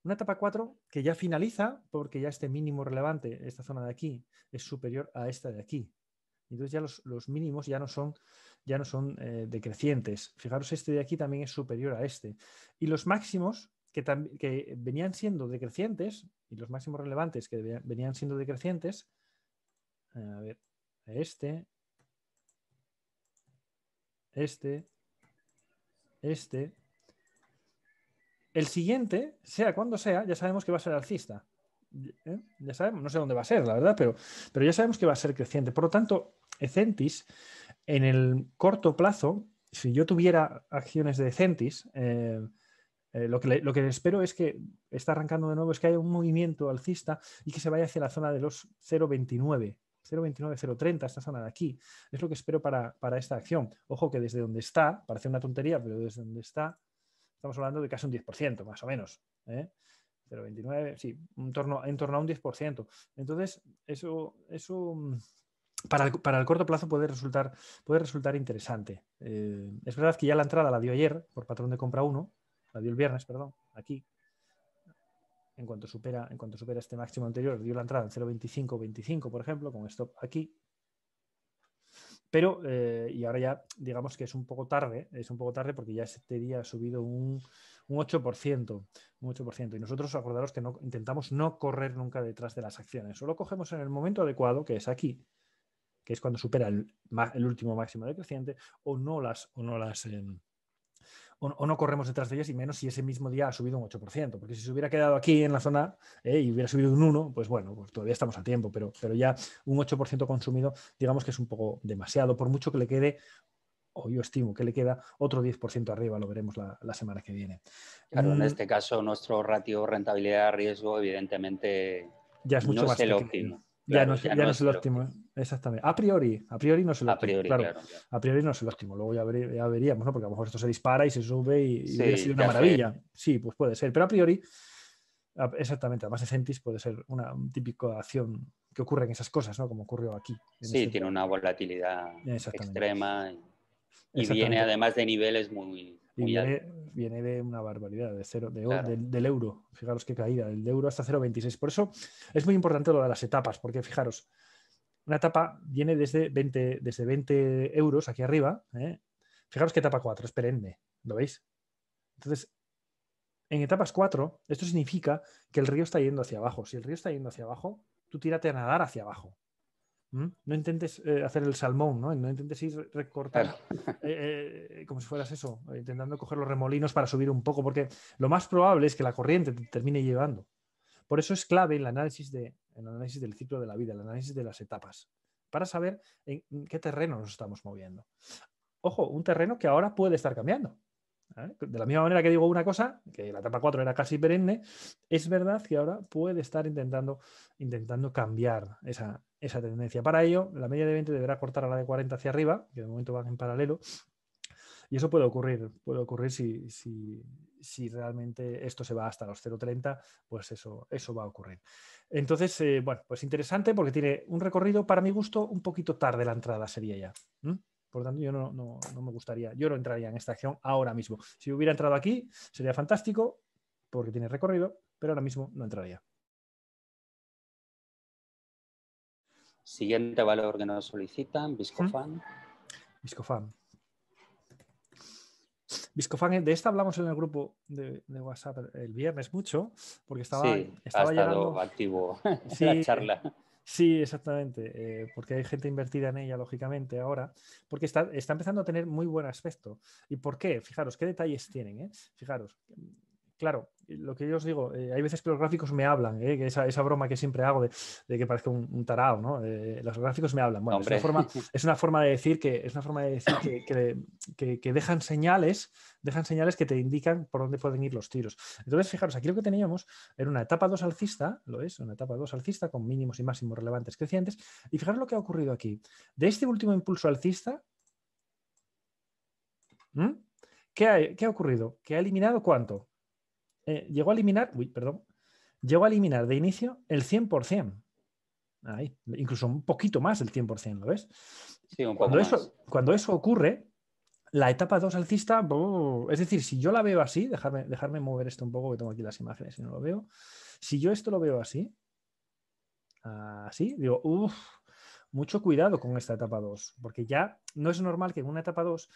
Una etapa 4 que ya finaliza porque ya este mínimo relevante, esta zona de aquí, es superior a esta de aquí. Entonces ya los, mínimos ya no son, ya no son eh, decrecientes. Fijaros, este de aquí también es superior a este. Y los máximos que, que venían siendo decrecientes, y los máximos relevantes que venían siendo decrecientes, eh, a ver, este, este, este el siguiente, sea cuando sea, ya sabemos que va a ser alcista. ¿Eh? Ya sabemos, no sé dónde va a ser, la verdad, pero, pero ya sabemos que va a ser creciente. Por lo tanto, Ecentis, en el corto plazo, si yo tuviera acciones de Ecentis, eh, eh, lo, que espero es que está arrancando de nuevo, es que haya un movimiento alcista y que se vaya hacia la zona de los 0,29. 0,29, 0,30, esta zona de aquí, es lo que espero para, para esta acción. Ojo que desde donde está, parece una tontería, pero desde donde está, Estamos hablando de casi un 10%, más o menos. 0,29, ¿eh? sí, en torno, en torno a un 10%. Entonces, eso, eso mm, para el, corto plazo puede resultar, puede resultar interesante. Eh, es verdad que ya la entrada la dio ayer por patrón de compra 1, la dio el viernes, perdón, aquí. En cuanto supera, en cuanto supera este máximo anterior, dio la entrada en 0.25, 25, por ejemplo, con stop aquí. Pero, eh, y ahora ya digamos que es un poco tarde, es un poco tarde porque ya este día ha subido un, un 8%, un 8%. Y nosotros acordaros que no, intentamos no correr nunca detrás de las acciones, solo cogemos en el momento adecuado, que es aquí, que es cuando supera el, último máximo decreciente, o no las, o no las, em, o, no corremos detrás de ellas y menos si ese mismo día ha subido un 8%, porque si se hubiera quedado aquí en la zona eh, y hubiera subido un 1, pues bueno, pues todavía estamos a tiempo, pero, pero ya un 8% consumido, digamos que es un poco demasiado, por mucho que le quede o yo estimo que le queda otro 10% arriba, lo veremos la, semana que viene. Claro, en mm. este caso nuestro ratio rentabilidad-riesgo evidentemente ya es mucho más es el óptimo ya, no, es el óptimo. ¿eh? Exactamente. A priori, a priori no es el óptimo. A priori, no es el óptimo. Luego ya, veríamos, ¿no? Porque a lo mejor esto se dispara y se sube y, es una maravilla. Sí, pues puede ser. Pero a priori, exactamente, además de Centis puede ser una típica acción que ocurre en esas cosas, ¿no? Como ocurrió aquí. Sí, tiene una volatilidad extrema y viene además de niveles muy viene, de una barbaridad, de cero, del, euro. Fijaros qué caída, del euro hasta 0,26. Por eso es muy importante lo de las etapas, porque fijaros, una etapa viene desde 20, desde 20 euros aquí arriba. ¿eh? Fijaros que etapa 4, perenne. ¿lo veis? Entonces, en etapas 4, esto significa que el río está yendo hacia abajo. Si el río está yendo hacia abajo, tú tírate a nadar hacia abajo. ¿Mm? No intentes eh, hacer el salmón, ¿no? No intentes ir recortando eh, eh, como si fueras eso, intentando coger los remolinos para subir un poco, porque lo más probable es que la corriente te termine llevando. Por eso es clave el análisis, de, el análisis del ciclo de la vida, el análisis de las etapas, para saber en qué terreno nos estamos moviendo. Ojo, un terreno que ahora puede estar cambiando. ¿eh? De la misma manera que digo una cosa, que la etapa 4 era casi perenne, es verdad que ahora puede estar intentando, intentando cambiar esa, tendencia. Para ello, la media de 20 deberá cortar a la de 40 hacia arriba, que de momento van en paralelo, y eso puede ocurrir, puede ocurrir si, realmente esto se va hasta los 0,30, pues eso, eso va a ocurrir. Entonces, eh, bueno, pues interesante porque tiene un recorrido, para mi gusto, un poquito tarde la entrada sería ya. Por lo tanto, yo no, me gustaría, yo no entraría en esta acción ahora mismo. Si hubiera entrado aquí, sería fantástico porque tiene recorrido, pero ahora mismo no entraría. Siguiente valor que nos solicitan, Viscofan. ¿Mm? Viscofan. Viscofan, de esta hablamos en el grupo de, WhatsApp el viernes mucho, porque estaba, activo en la charla. Sí, exactamente, eh, porque hay gente invertida en ella, lógicamente, ahora, porque está, está empezando a tener muy buen aspecto. ¿Y por qué? Fijaros, ¿qué detalles tienen? Eh? Fijaros, claro, lo que yo os digo, eh, hay veces que los gráficos me hablan, eh, esa, broma que siempre hago de, que parezco un, un, tarao, ¿no? Eh, los gráficos me hablan. Bueno, es una, forma, es una, forma, de decir que es una forma de decir que, dejan señales, dejan señales que te indican por dónde pueden ir los tiros. Entonces, fijaros, aquí lo que teníamos era una etapa 2 alcista, lo es, una etapa 2 alcista con mínimos y máximos relevantes crecientes. Y fijaros lo que ha ocurrido aquí. De este último impulso alcista, ¿qué ha, qué ha ocurrido? Que ha eliminado cuánto? Llego eh, llegó a eliminar, uy, perdón, llegó a eliminar de inicio el 100%. incluso un poquito más el 100%, ¿lo ves? cuando, Eso, ocurre, la etapa 2 alcista, es decir, si yo la veo así, dejarme, mover esto un poco, que tengo aquí las imágenes y no lo veo. Si yo esto lo veo así, así, digo, uff, mucho cuidado con esta etapa 2, porque ya no es normal que en una etapa 2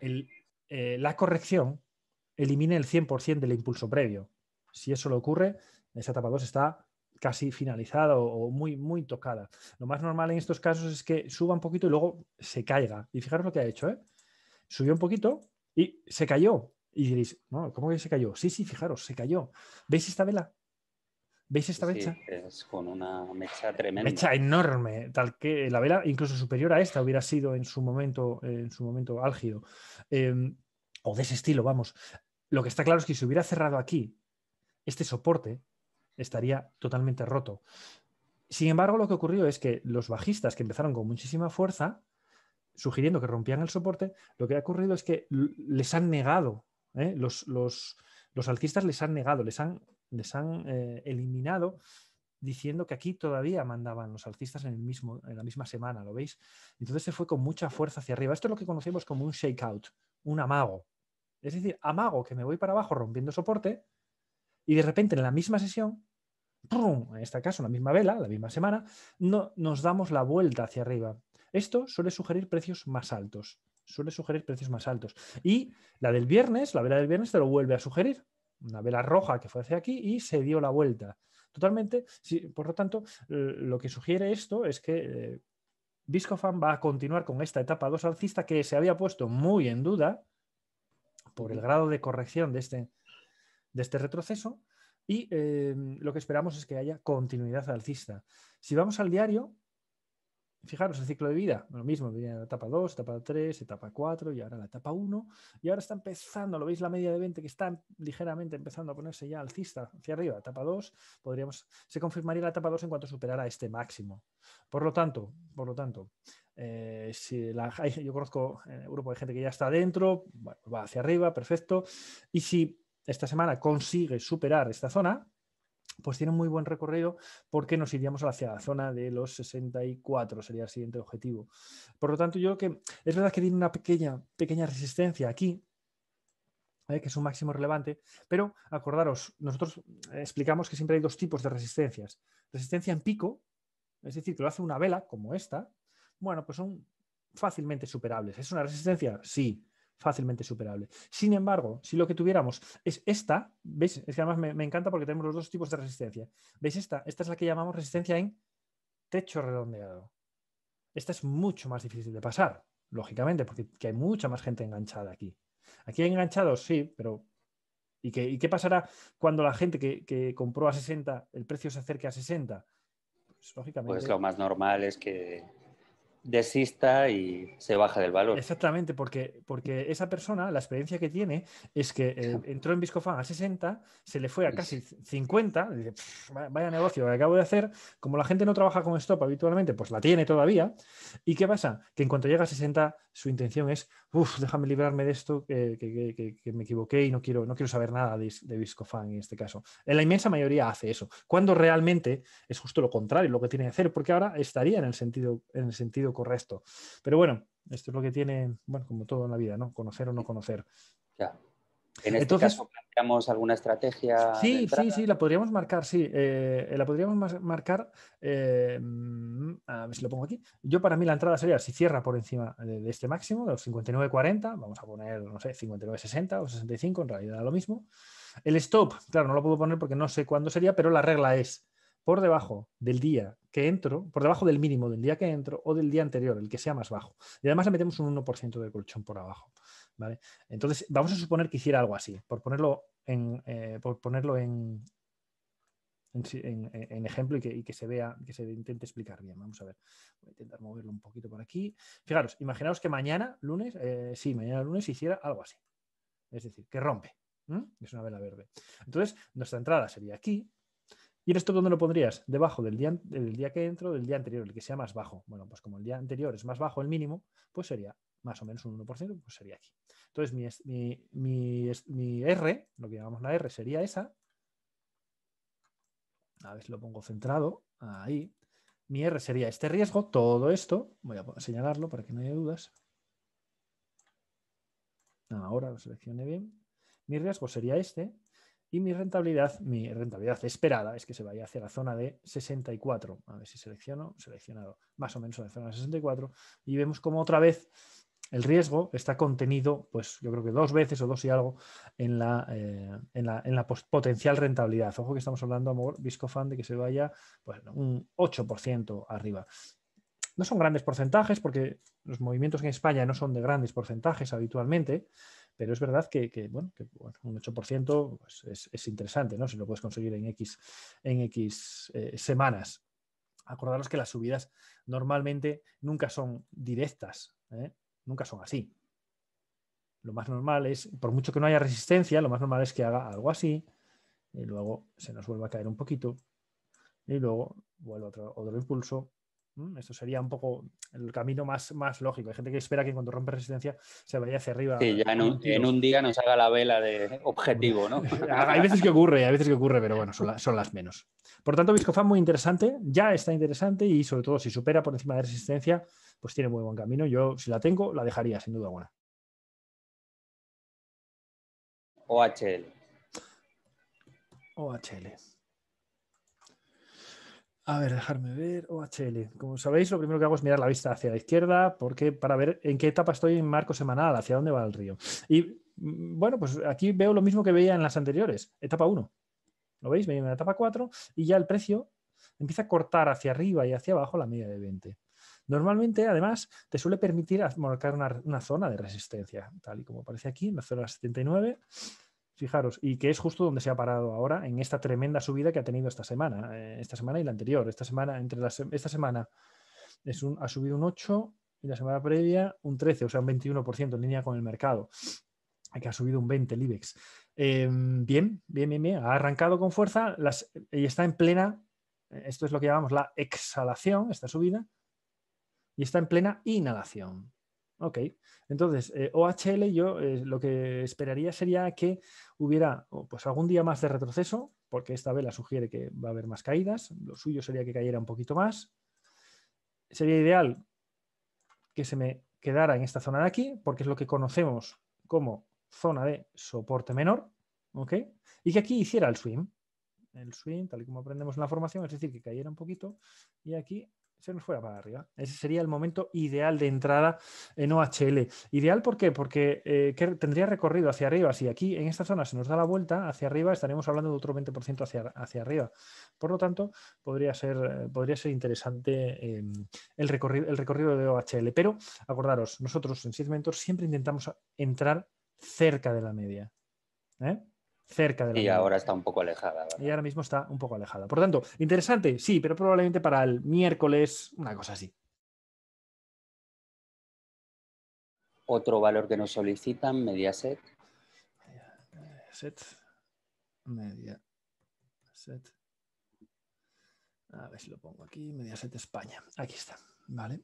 eh, la corrección elimine el 100% del impulso previo. Si eso le ocurre, esa etapa 2 está casi finalizada o muy, muy tocada. Lo más normal en estos casos es que suba un poquito y luego se caiga. Y fijaros lo que ha hecho. ¿eh? Subió un poquito y se cayó. Y diréis, no, ¿cómo que se cayó? Sí, sí, fijaros, se cayó. ¿Veis esta vela? ¿Veis esta mecha? es con una mecha tremenda. Mecha enorme, tal que la vela incluso superior a esta hubiera sido en su momento, en su momento álgido. Em, o de ese estilo, vamos. Lo que está claro es que si hubiera cerrado aquí, este soporte estaría totalmente roto. Sin embargo, lo que ocurrió es que los bajistas que empezaron con muchísima fuerza, sugiriendo que rompían el soporte, lo que ha ocurrido es que les han negado, ¿eh? los, los, les han negado, les han, eh, eliminado diciendo que aquí todavía mandaban los alcistas en, el mismo, en la misma semana, ¿lo veis? Entonces se fue con mucha fuerza hacia arriba. Esto es lo que conocemos como un shakeout, un amago, es decir, amago que me voy para abajo rompiendo soporte y de repente en la misma sesión, en este caso la misma vela, la misma semana, nos damos la vuelta hacia arriba. Esto suele sugerir precios más altos. Suele sugerir precios más altos. Y la del viernes, la vela del viernes te lo vuelve a sugerir. Una vela roja que fue hacia aquí y se dio la vuelta. Totalmente, por lo tanto, lo que sugiere esto es que Biscofan eh, va a continuar con esta etapa 2 alcista que se había puesto muy en duda, por el grado de corrección de este, este retroceso y eh, lo que esperamos es que haya continuidad alcista. Si vamos al diario, Fijaros, el ciclo de vida, lo mismo, venía la etapa 2, etapa 3, etapa 4 y ahora la etapa 1. Y ahora está empezando, lo veis la media de 20 que está ligeramente empezando a ponerse ya alcista hacia arriba. Etapa 2, podríamos, se confirmaría la etapa 2 en cuanto superara este máximo. Por lo tanto, por lo tanto, eh, yo conozco el eh, grupo de gente que ya está adentro, va hacia arriba, perfecto. Y si esta semana consigue superar esta zona, pues tiene muy buen recorrido porque nos iríamos hacia la zona de los 64, sería el siguiente objetivo. Por lo tanto, yo creo que es verdad que tiene una pequeña, pequeña resistencia aquí, que es un máximo relevante, pero acordaros, nosotros eh, explicamos que siempre hay dos tipos de resistencias. Resistencia en pico, es decir, que lo hace una vela como esta, bueno, pues son fácilmente superables. ¿Es una resistencia? Sí fácilmente superable. Sin embargo, si lo que tuviéramos es esta, ¿veis? Es que además me, encanta porque tenemos los dos tipos de resistencia. ¿Veis esta? Esta es la que llamamos resistencia en techo redondeado. Esta es mucho más difícil de pasar, lógicamente, porque hay mucha más gente enganchada aquí. Aquí hay enganchados, sí, pero ¿Y qué, pasará cuando la gente que, que, compró a 60, el precio se acerque a 60? Pues, lógicamente. Pues lo más normal es que desista y se baja del valor. Exactamente, porque, porque esa persona, la experiencia que tiene es que eh, entró en Biscofan a 60, se le fue a casi 50, dice, vaya negocio que acabo de hacer, como la gente no trabaja con stop habitualmente, pues la tiene todavía, ¿y qué pasa? Que en cuanto llega a 60 su intención es, uff, déjame librarme de esto, que, me equivoqué y no quiero, no quiero saber nada de, de Viscofan en este caso. En la inmensa mayoría hace eso, cuando realmente es justo lo contrario, lo que tiene que hacer, porque ahora estaría en el sentido, en el sentido correcto. Pero bueno, esto es lo que tiene, bueno, como todo en la vida, ¿no? Conocer o no conocer. Ya. En este Entonces, caso, ¿planteamos alguna estrategia? Sí, sí, sí, la podríamos marcar, sí. Eh, la podríamos marcar, eh, a ver si lo pongo aquí. Yo para mí la entrada sería, si cierra por encima de, este máximo, de los 59.40, vamos a poner, no sé, 59.60 o 65, en realidad lo mismo. El stop, claro, no lo puedo poner porque no sé cuándo sería, pero la regla es por debajo del día que entro, por debajo del mínimo del día que entro o del día anterior, el que sea más bajo. Y además le metemos un 1% de colchón por abajo. Entonces, vamos a suponer que hiciera algo así, por ponerlo en, ejemplo y que, se vea, que se intente explicar bien. Vamos a ver, voy a intentar moverlo un poquito por aquí. Fijaros, imaginaos que mañana, lunes, eh, sí, mañana lunes hiciera algo así. Es decir, que rompe. Es una vela verde. Entonces, nuestra entrada sería aquí, ¿Y esto dónde lo pondrías? Debajo del día, del día que entro, del día anterior, el que sea más bajo. Bueno, pues como el día anterior es más bajo el mínimo, pues sería más o menos un 1%, pues sería aquí. Entonces, mi, R, lo que llamamos la R, sería esa. A ver si lo pongo centrado. Ahí. Mi R sería este riesgo, todo esto. Voy a señalarlo para que no haya dudas. Ahora lo seleccione bien. Mi riesgo sería este. Y mi rentabilidad, mi rentabilidad esperada es que se vaya hacia la zona de 64. A ver si selecciono, seleccionado más o menos la zona de 64. Y vemos como otra vez el riesgo está contenido, pues yo creo que dos veces o dos y algo en la, eh, en la, potencial rentabilidad. Ojo que estamos hablando, amor, Viscofan, de que se vaya pues, un 8% arriba. No son grandes porcentajes porque los movimientos en España no son de grandes porcentajes habitualmente, pero es verdad que, bueno, un 8% pues, es, es, interesante, ¿no? Si lo puedes conseguir en X, en X eh, semanas. Acordaros que las subidas normalmente nunca son directas. ¿eh? nunca son así. Lo más normal es, por mucho que no haya resistencia, lo más normal es que haga algo así, y luego se nos vuelva a caer un poquito, y luego vuelve otro, impulso. Mm, esto sería un poco el camino más, más lógico. Hay gente que espera que cuando rompe resistencia se vaya hacia arriba. Que ya en un, día nos haga la vela de objetivo, ¿no? hay veces que ocurre, hay veces que ocurre, pero bueno, son, las menos. Por tanto, Viscofan muy interesante, ya está interesante y sobre todo si supera por encima de resistencia, pues tiene muy buen camino. Yo, si la tengo, la dejaría, sin duda alguna. OHL. OHL. A ver, dejarme ver. OHL. Como sabéis, lo primero que hago es mirar la vista hacia la izquierda, porque para ver en qué etapa estoy en marco semanal, hacia dónde va el río. Y mm, bueno, pues aquí veo lo mismo que veía en las anteriores. Etapa 1. ¿Lo veis? Venimos en la etapa 4 y ya el precio empieza a cortar hacia arriba y hacia abajo la media de 20. Normalmente, además, te suele permitir marcar una, zona de resistencia, tal y como aparece aquí, en la zona 79 fijaros, y que es justo donde se ha parado ahora en esta tremenda subida que ha tenido esta semana, eh, esta semana y la anterior, esta semana, entre esta semana ha subido un 8 y la semana previa un 13, o sea, un 21% en línea con el mercado, que ha subido un 20 el IBEX. Em, bien, bien, bien, bien, ha arrancado con fuerza y está en plena, eh, esto es lo que llamamos la exhalación, esta subida, y está en plena inhalación. Ok, entonces eh, OHL yo eh, lo que esperaría sería que hubiera pues algún día más de retroceso, porque esta vela sugiere que va a haber más caídas, lo suyo sería que cayera un poquito más. Sería ideal que se me quedara en esta zona de aquí, porque es lo que conocemos como zona de soporte menor, ¿ok? Y que aquí hiciera el swing, el swing, tal y como aprendemos en la formación, es decir, que cayera un poquito y aquí se nos fuera para arriba. Ese sería el momento ideal de entrada en OHL. Ideal, ¿por qué? Porque eh, tendría recorrido hacia arriba. Si aquí en esta zona se nos da la vuelta hacia arriba, estaremos hablando de otro 20% hacia, hacia arriba. Por lo tanto, podría ser, eh, podría ser interesante em, el, recorrido, el recorrido de OHL. Pero acordaros, nosotros en Seed siempre intentamos entrar cerca de la media. ¿eh? Y ahora está un poco alejada. Y ahora mismo está un poco alejada. Por tanto, interesante, sí, pero probablemente para el miércoles, una cosa así. Otro valor que nos solicitan, Mediaset. Mediaset. Mediaset. A ver si lo pongo aquí. Mediaset España. Aquí está. Vale.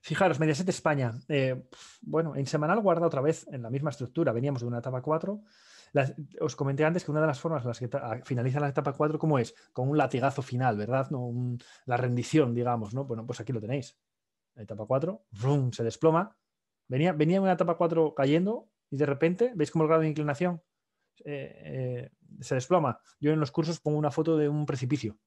Fijaros, Mediaset España. Eh, bueno, en semanal guarda otra vez en la misma estructura. Veníamos de una etapa 4 os comenté antes que una de las formas en las que finaliza la etapa 4, ¿cómo es? Con un latigazo final, ¿verdad? No, la rendición, digamos, ¿no? Bueno, pues aquí lo tenéis. La etapa 4, ¡vrum! se desploma. Venía, venía una etapa 4 cayendo y de repente, ¿veis cómo el grado de inclinación eh, eh, se desploma? Yo en los cursos pongo una foto de un precipicio.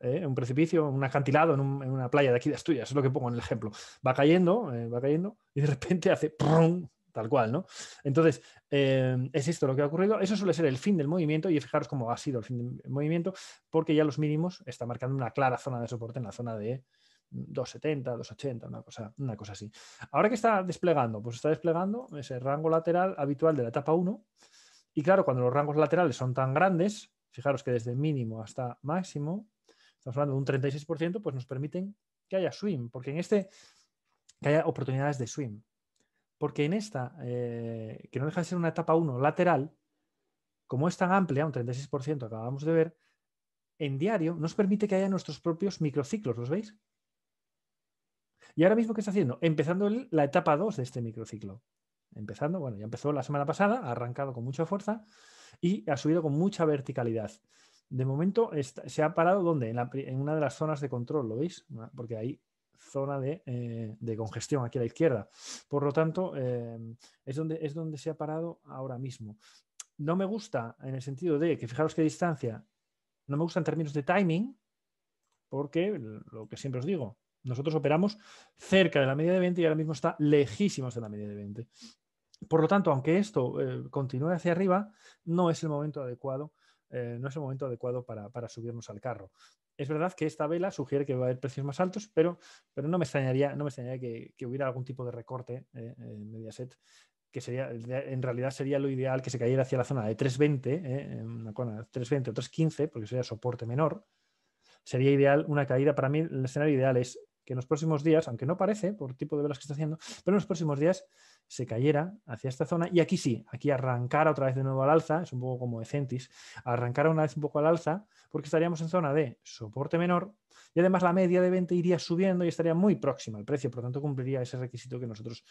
¿eh? un precipicio, un acantilado en, una playa de aquí de Asturias, es lo que pongo en el ejemplo. Va cayendo, va cayendo, y de repente hace ¡prum! tal cual, ¿no? Entonces, em, es esto lo que ha ocurrido. Eso suele ser el fin del movimiento y fijaros cómo ha sido el fin del movimiento, porque ya los mínimos está marcando una clara zona de soporte en la zona de 270, 280, una cosa, una cosa así. Ahora que está desplegando, pues está desplegando ese rango lateral habitual de la etapa 1. Y claro, cuando los rangos laterales son tan grandes, fijaros que desde mínimo hasta máximo, estamos hablando de un 36%, pues nos permiten que haya swim, porque en este que haya oportunidades de swim. Porque en esta, eh, que no deja de ser una etapa 1 lateral, como es tan amplia, un 36% acabamos de ver, en diario nos permite que haya nuestros propios microciclos, ¿los veis? ¿Y ahora mismo qué está haciendo? Empezando la etapa 2 de este microciclo. Empezando, bueno, ya empezó la semana pasada, ha arrancado con mucha fuerza y ha subido con mucha verticalidad. De momento se ha parado ¿dónde? En, en, una de las zonas de control, ¿lo veis? Porque ahí zona eh, de, congestión, aquí a la izquierda. Por lo tanto, em, es, donde, es donde se ha parado ahora mismo. No me gusta en el sentido de que, fijaros qué distancia, no me gusta en términos de timing, porque lo que siempre os digo, nosotros operamos cerca de la media de 20 y ahora mismo está lejísimos de la media de 20. Por lo tanto, aunque esto eh, continúe hacia arriba, no es el momento adecuado eh, no es el momento adecuado para, subirnos al carro. Es verdad que esta vela sugiere que va a haber precios más altos, pero, pero no me extrañaría, no me extrañaría que, hubiera algún tipo de recorte eh, en Mediaset que sería, en realidad sería lo ideal que se cayera hacia la zona de 320, una zona de 320 o 315, porque sería soporte menor. Sería ideal una caída, para mí el escenario ideal es que en los próximos días, aunque no parece por tipo de velas que está haciendo, pero en los próximos días se cayera hacia esta zona y aquí sí, aquí arrancara otra vez de nuevo al alza, es un poco como Centis, arrancara una vez un poco al alza porque estaríamos en zona de soporte menor y además la media de 20 iría subiendo y estaría muy próxima al precio, por lo tanto cumpliría ese requisito que nosotros,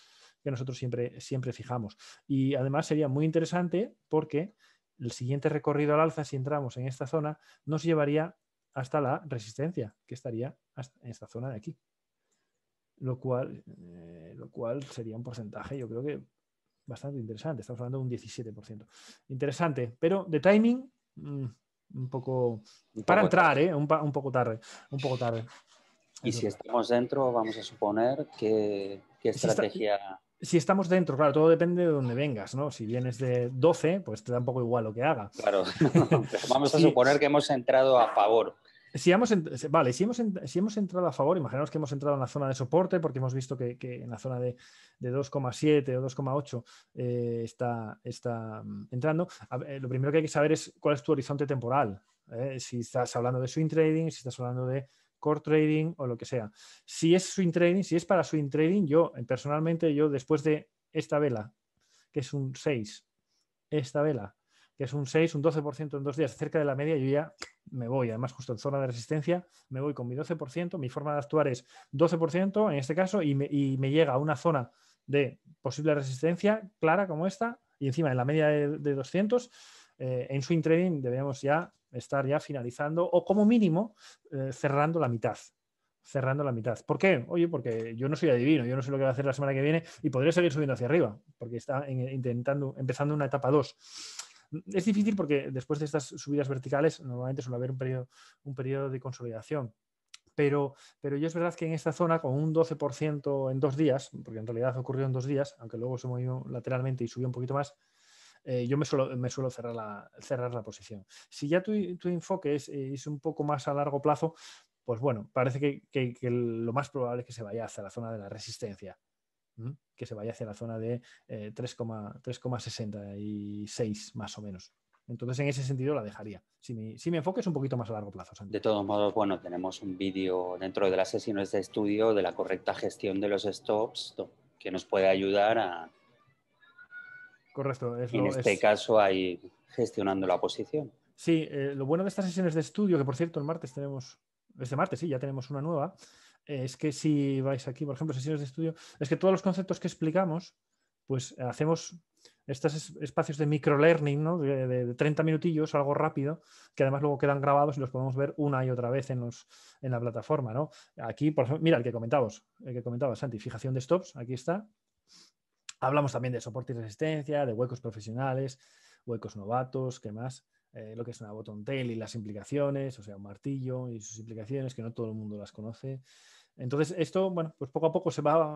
que nosotros siempre, siempre fijamos. Y además sería muy interesante porque el siguiente recorrido al alza, si entramos en esta zona, nos llevaría hasta la resistencia, que estaría en esta zona de aquí. Lo cual, eh, lo cual sería un porcentaje, yo creo que bastante interesante. Estamos hablando de un 17%. Interesante, pero de timing, mm, un, poco, para entrar, ¿eh? un, poco tarde. Un poco tarde. Y si estamos dentro, vamos a suponer que, qué estrategia si estamos dentro, claro, todo depende de dónde vengas, ¿no? Si vienes de 12, pues te da un poco igual lo que haga. Claro, vamos a suponer que hemos entrado a favor. Si hemos, vale, si hemos, si hemos entrado a favor, imaginaos que hemos entrado en la zona de soporte, porque hemos visto que, en la zona de, 2,7 o 2,8 eh, está, está, mm, entrando. Eh, lo primero que hay que saber es cuál es tu horizonte temporal. ¿eh? si estás hablando de swing trading, si estás hablando de core trading o lo que sea. Si es swing trading, si es para swing trading, yo eh, personalmente, yo después de esta vela, que es un 6, esta vela, que es un 6, un 12% en dos días, cerca de la media, yo ya me voy. Además, justo en zona de resistencia, me voy con mi 12%. Mi forma de actuar es 12% en este caso y me, llega a una zona de posible resistencia clara como esta y encima en la media de, 200. Eh, en swing trading deberíamos ya estar ya finalizando o como mínimo eh, cerrando la mitad cerrando la mitad. ¿Por qué? Oye, porque yo no soy adivino, yo no sé lo que va a hacer la semana que viene y podría seguir subiendo hacia arriba, porque está intentando, empezando una etapa 2. Es difícil porque después de estas subidas verticales normalmente suele haber un periodo, un periodo de consolidación. Pero, pero yo es verdad que en esta zona, con un 12% en dos días, porque en realidad ocurrió en dos días, aunque luego se movió lateralmente y subió un poquito más, eh, yo me suelo, me suelo cerrar, la, cerrar la posición. Si ya tu, tu enfoque es, eh, un poco más a largo plazo, pues bueno, parece que, lo más probable es que se vaya hacia la zona de la resistencia, que se vaya hacia la zona de 3,66 eh, más o menos. Entonces, en ese sentido la dejaría. Si mi, si enfoque es un poquito más a largo plazo. De todos modos, bueno, tenemos un vídeo dentro de las sesiones de estudio de la correcta gestión de los stops que nos puede ayudar a, Correcto. Es en este caso hay gestionando la posición. Sí, eh, lo bueno de estas sesiones de estudio, que por cierto el martes tenemos, este martes sí, ya tenemos una nueva, eh, es que si vais aquí, por ejemplo, sesiones de estudio, es que todos los conceptos que explicamos, pues hacemos estos espacios de microlearning, ¿no? De, 30 minutillos, algo rápido, que además luego quedan grabados y los podemos ver una y otra vez en, los, en la plataforma, ¿no? Aquí, por ejemplo, mira el que comentabas, el que comentabas, Santi, fijación de stops, aquí está, Hablamos también de soporte y resistencia, de huecos profesionales, huecos novatos, ¿qué más? Eh, lo que es una bottom tail y las implicaciones, o sea, un martillo y sus implicaciones, que no todo el mundo las conoce. Entonces, esto, bueno, pues poco a poco se va,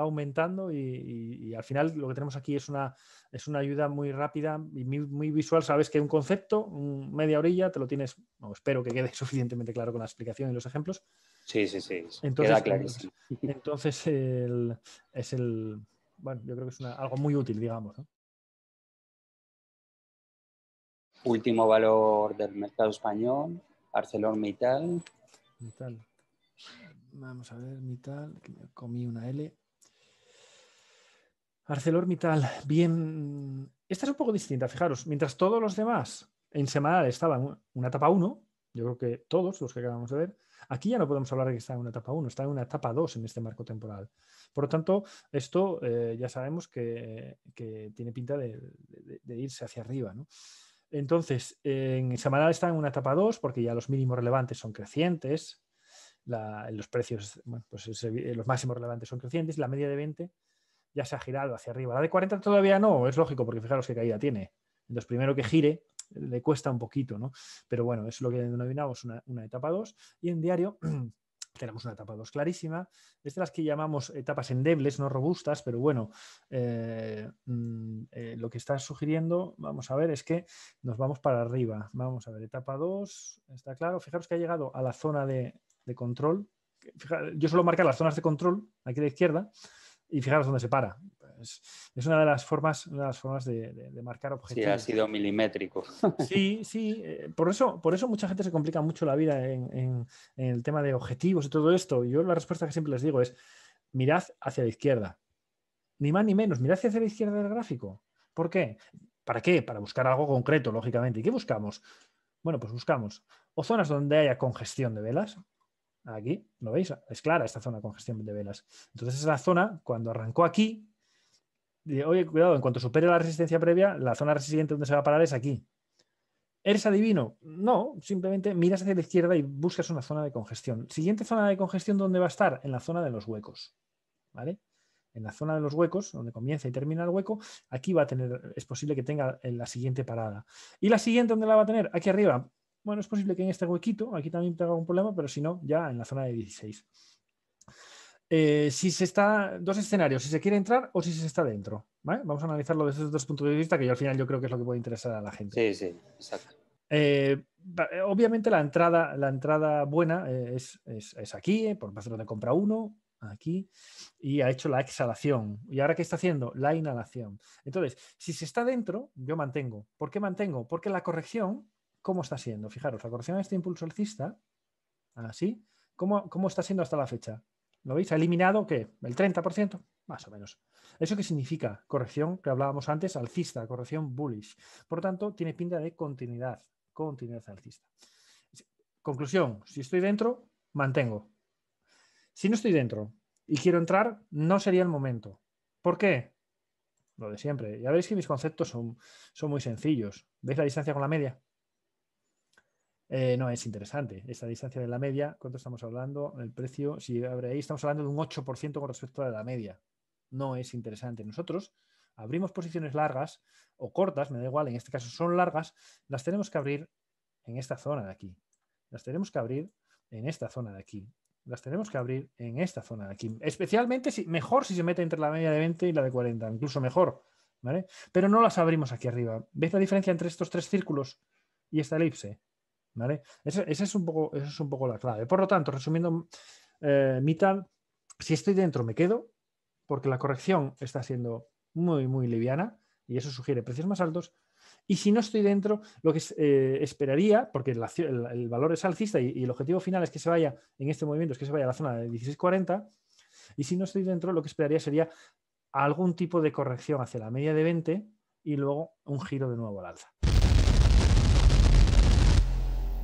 aumentando y, al final lo que tenemos aquí es una, es una ayuda muy rápida y muy, visual. Sabes que un concepto, media orilla, te lo tienes, o espero que quede suficientemente claro con la explicación y los ejemplos. Sí, sí, sí. Entonces, Entonces, es el, bueno, yo creo que es algo muy útil, digamos. Último valor del mercado español, ArcelorMittal. Mittal. Vamos a ver, Mittal, comí una L. ArcelorMittal, bien. Esta es un poco distinta, fijaros. Mientras todos los demás en semanal estaban una etapa 1, yo creo que todos los que acabamos de ver, Aquí ya no podemos hablar de que está en una etapa 1, está en una etapa 2 en este marco temporal. Por lo tanto, esto eh, ya sabemos que, tiene pinta de, irse hacia arriba. Entonces, en semanal está en una etapa 2 porque ya los mínimos relevantes son crecientes, los precios, pues los máximos relevantes son crecientes, la media de 20 ya se ha girado hacia arriba. La de 40 todavía no, es lógico porque fijaros qué caída tiene. Entonces, primero que gire, le cuesta un poquito, ¿no? Pero bueno, es lo que denominamos una, etapa 2 y en diario... tenemos una etapa 2 clarísima, es de las que llamamos etapas endebles, no robustas, pero bueno, eh, mm, eh, lo que está sugiriendo, vamos a ver, es que nos vamos para arriba. Vamos a ver, etapa 2, está claro, fijaros que ha llegado a la zona de, control. yo suelo marcar las zonas de control, aquí de la izquierda, y fijaros dónde se para es, una de las formas, de, formas de, marcar objetivos. Sí, ha sido milimétrico. Sí, sí. Eh, por, eso, por eso mucha gente se complica mucho la vida en, el tema de objetivos y todo esto. Yo la respuesta que siempre les digo es, mirad hacia la izquierda. Ni más ni menos, mirad hacia la izquierda del gráfico. ¿Por qué? ¿Para qué? Para buscar algo concreto, lógicamente. ¿Y qué buscamos? Bueno, pues buscamos o zonas donde haya congestión de velas, aquí, ¿lo veis? Es clara esta zona de congestión de velas. Entonces, esa zona, cuando arrancó aquí, oye, cuidado, en cuanto supere la resistencia previa, la zona resistente donde se va a parar es aquí. ¿Eres adivino? No, simplemente miras hacia la izquierda y buscas una zona de congestión. Siguiente zona de congestión, ¿dónde va a estar? En la zona de los huecos. ¿Vale? En la zona de los huecos, donde comienza y termina el hueco, aquí va a tener, es posible que tenga eh, la siguiente parada. ¿Y la siguiente dónde la va a tener? Aquí arriba. Bueno, es posible que en este huequito, aquí también tenga algún problema, pero si no, ya en la zona de 16. Eh, si se está, dos escenarios, si se quiere entrar o si se está dentro. Vamos a analizarlo desde esos dos puntos de vista que yo al final yo creo que es lo que puede interesar a la gente. Sí, sí, exacto. Eh, eh, obviamente la entrada, la entrada buena es, aquí, por más donde compra uno, aquí, y ha hecho la exhalación. ¿Y ahora qué está haciendo? La inhalación. Entonces, si se está dentro, yo mantengo. ¿Por qué mantengo? Porque la corrección, ¿cómo está siendo? Fijaros, la corrección de este impulso alcista, así, ¿cómo, cómo está siendo hasta la fecha? ¿Lo veis? Ha eliminado ¿qué? el 30%, más o menos. ¿Eso qué significa? Corrección que hablábamos antes, alcista, corrección bullish. Por lo tanto, tiene pinta de continuidad, continuidad alcista. Conclusión, si estoy dentro, mantengo. Si no estoy dentro y quiero entrar, no sería el momento. ¿Por qué? Lo de siempre. Ya veis que mis conceptos son, son muy sencillos. ¿Veis la distancia con la media? Eh, no es interesante. Esta distancia de la media, ¿cuánto estamos hablando? El precio, si abre ahí, estamos hablando de un 8% con respecto a la media. No es interesante. Nosotros abrimos posiciones largas o cortas, me da igual, en este caso son largas, las tenemos que abrir en esta zona de aquí. Las tenemos que abrir en esta zona de aquí. Las tenemos que abrir en esta zona de aquí. Especialmente, si, mejor si se mete entre la media de 20 y la de 40, incluso mejor. ¿vale? Pero no las abrimos aquí arriba. ¿Veis la diferencia entre estos tres círculos y esta elipse? Esa, es un poco, es un poco la clave. Por lo tanto, resumiendo, eh, mi tal, si estoy dentro me quedo, porque la corrección está siendo muy, muy liviana y eso sugiere precios más altos. Y si no estoy dentro, lo que eh, esperaría, porque el, valor es alcista y, y, el objetivo final es que se vaya en este movimiento, es que se vaya a la zona de 16.40, y si no estoy dentro, lo que esperaría sería algún tipo de corrección hacia la media de 20 y luego un giro de nuevo al alza.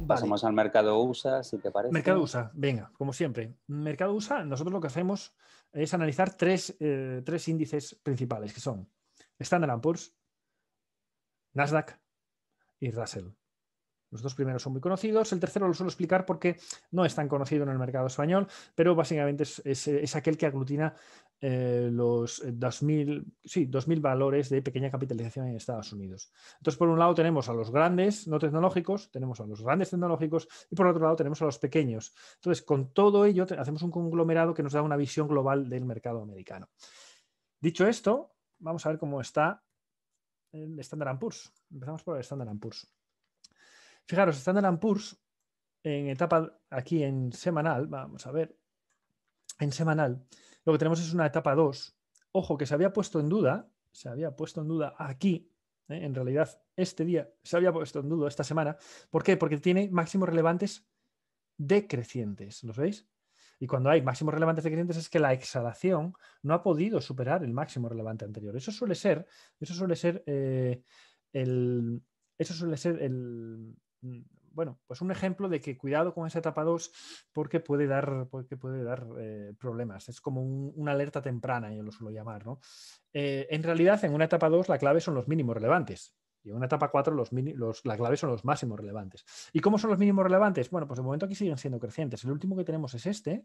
Pasamos al mercado USA, si te parece. Mercado USA, venga, como siempre. Mercado USA, nosotros lo que hacemos es analizar tres, eh, tres índices principales, que son Standard Poor's, Nasdaq y Russell. Los dos primeros son muy conocidos. El tercero lo suelo explicar porque no es tan conocido en el mercado español, pero básicamente es, aquel que aglutina eh, los 2000, eh, sí, 2000 valores de pequeña capitalización en Estados Unidos. Entonces, por un lado tenemos a los grandes no tecnológicos, tenemos a los grandes tecnológicos y por otro lado tenemos a los pequeños. Entonces, con todo ello hacemos un conglomerado que nos da una visión global del mercado americano. Dicho esto, vamos a ver cómo está el Standard Poor's. Empezamos por el Standard Poor's. Fijaros, Standard Poor's en etapa aquí en semanal, vamos a ver, en semanal, lo que tenemos es una etapa 2. Ojo, que se había puesto en duda, se había puesto en duda aquí, ¿eh? en realidad este día se había puesto en duda esta semana. ¿Por qué? Porque tiene máximos relevantes decrecientes, ¿los veis? Y cuando hay máximos relevantes decrecientes es que la exhalación no ha podido superar el máximo relevante anterior. Eso suele ser, eso suele ser eh, el, eso suele ser el, Mm, bueno, pues un ejemplo de que cuidado con esa etapa 2 porque puede dar, puede dar eh, problemas. Es como una alerta temprana, yo lo suelo llamar. Eh, en realidad, en una etapa 2 la clave son los mínimos relevantes. Y en una etapa 4 los, los, la clave son los máximos relevantes. ¿Y cómo son los mínimos relevantes? Bueno, pues de momento aquí siguen siendo crecientes. El último que tenemos es este,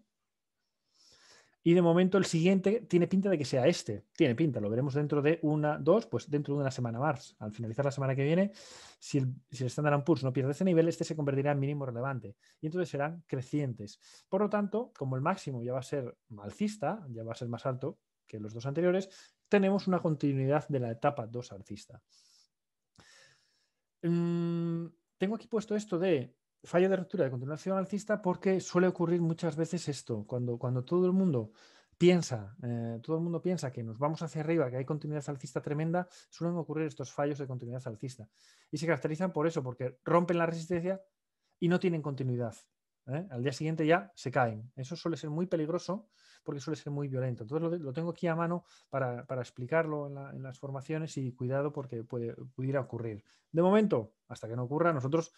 y de momento el siguiente tiene pinta de que sea este. Tiene pinta, lo veremos dentro de una, dos, pues dentro de una semana más. Al finalizar la semana que viene, si el, Standard Poor's no pierde ese nivel, este se convertirá en mínimo relevante. Y entonces serán crecientes. Por lo tanto, como el máximo ya va a ser alcista, ya va a ser más alto que los dos anteriores, tenemos una continuidad de la etapa 2 alcista. Mm, tengo aquí puesto esto de fallo de ruptura de continuación alcista porque suele ocurrir muchas veces esto, cuando, cuando todo el mundo piensa, eh, todo el mundo piensa que nos vamos hacia arriba, que hay continuidad alcista tremenda, suelen ocurrir estos fallos de continuidad alcista. Y se caracterizan por eso, porque rompen la resistencia y no tienen continuidad. ¿eh? Al día siguiente ya se caen. Eso suele ser muy peligroso porque suele ser muy violento. Entonces lo, tengo aquí a mano para, explicarlo en, las formaciones y cuidado porque puede, pudiera ocurrir. De momento, hasta que no ocurra, nosotros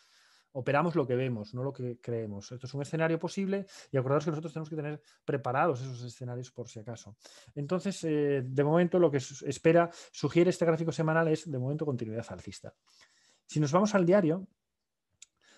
operamos lo que vemos, no lo que creemos. Esto es un escenario posible y acordaros que nosotros tenemos que tener preparados esos escenarios por si acaso. Entonces, eh, de momento lo que espera, sugiere este gráfico semanal es de momento continuidad alcista. Si nos vamos al diario,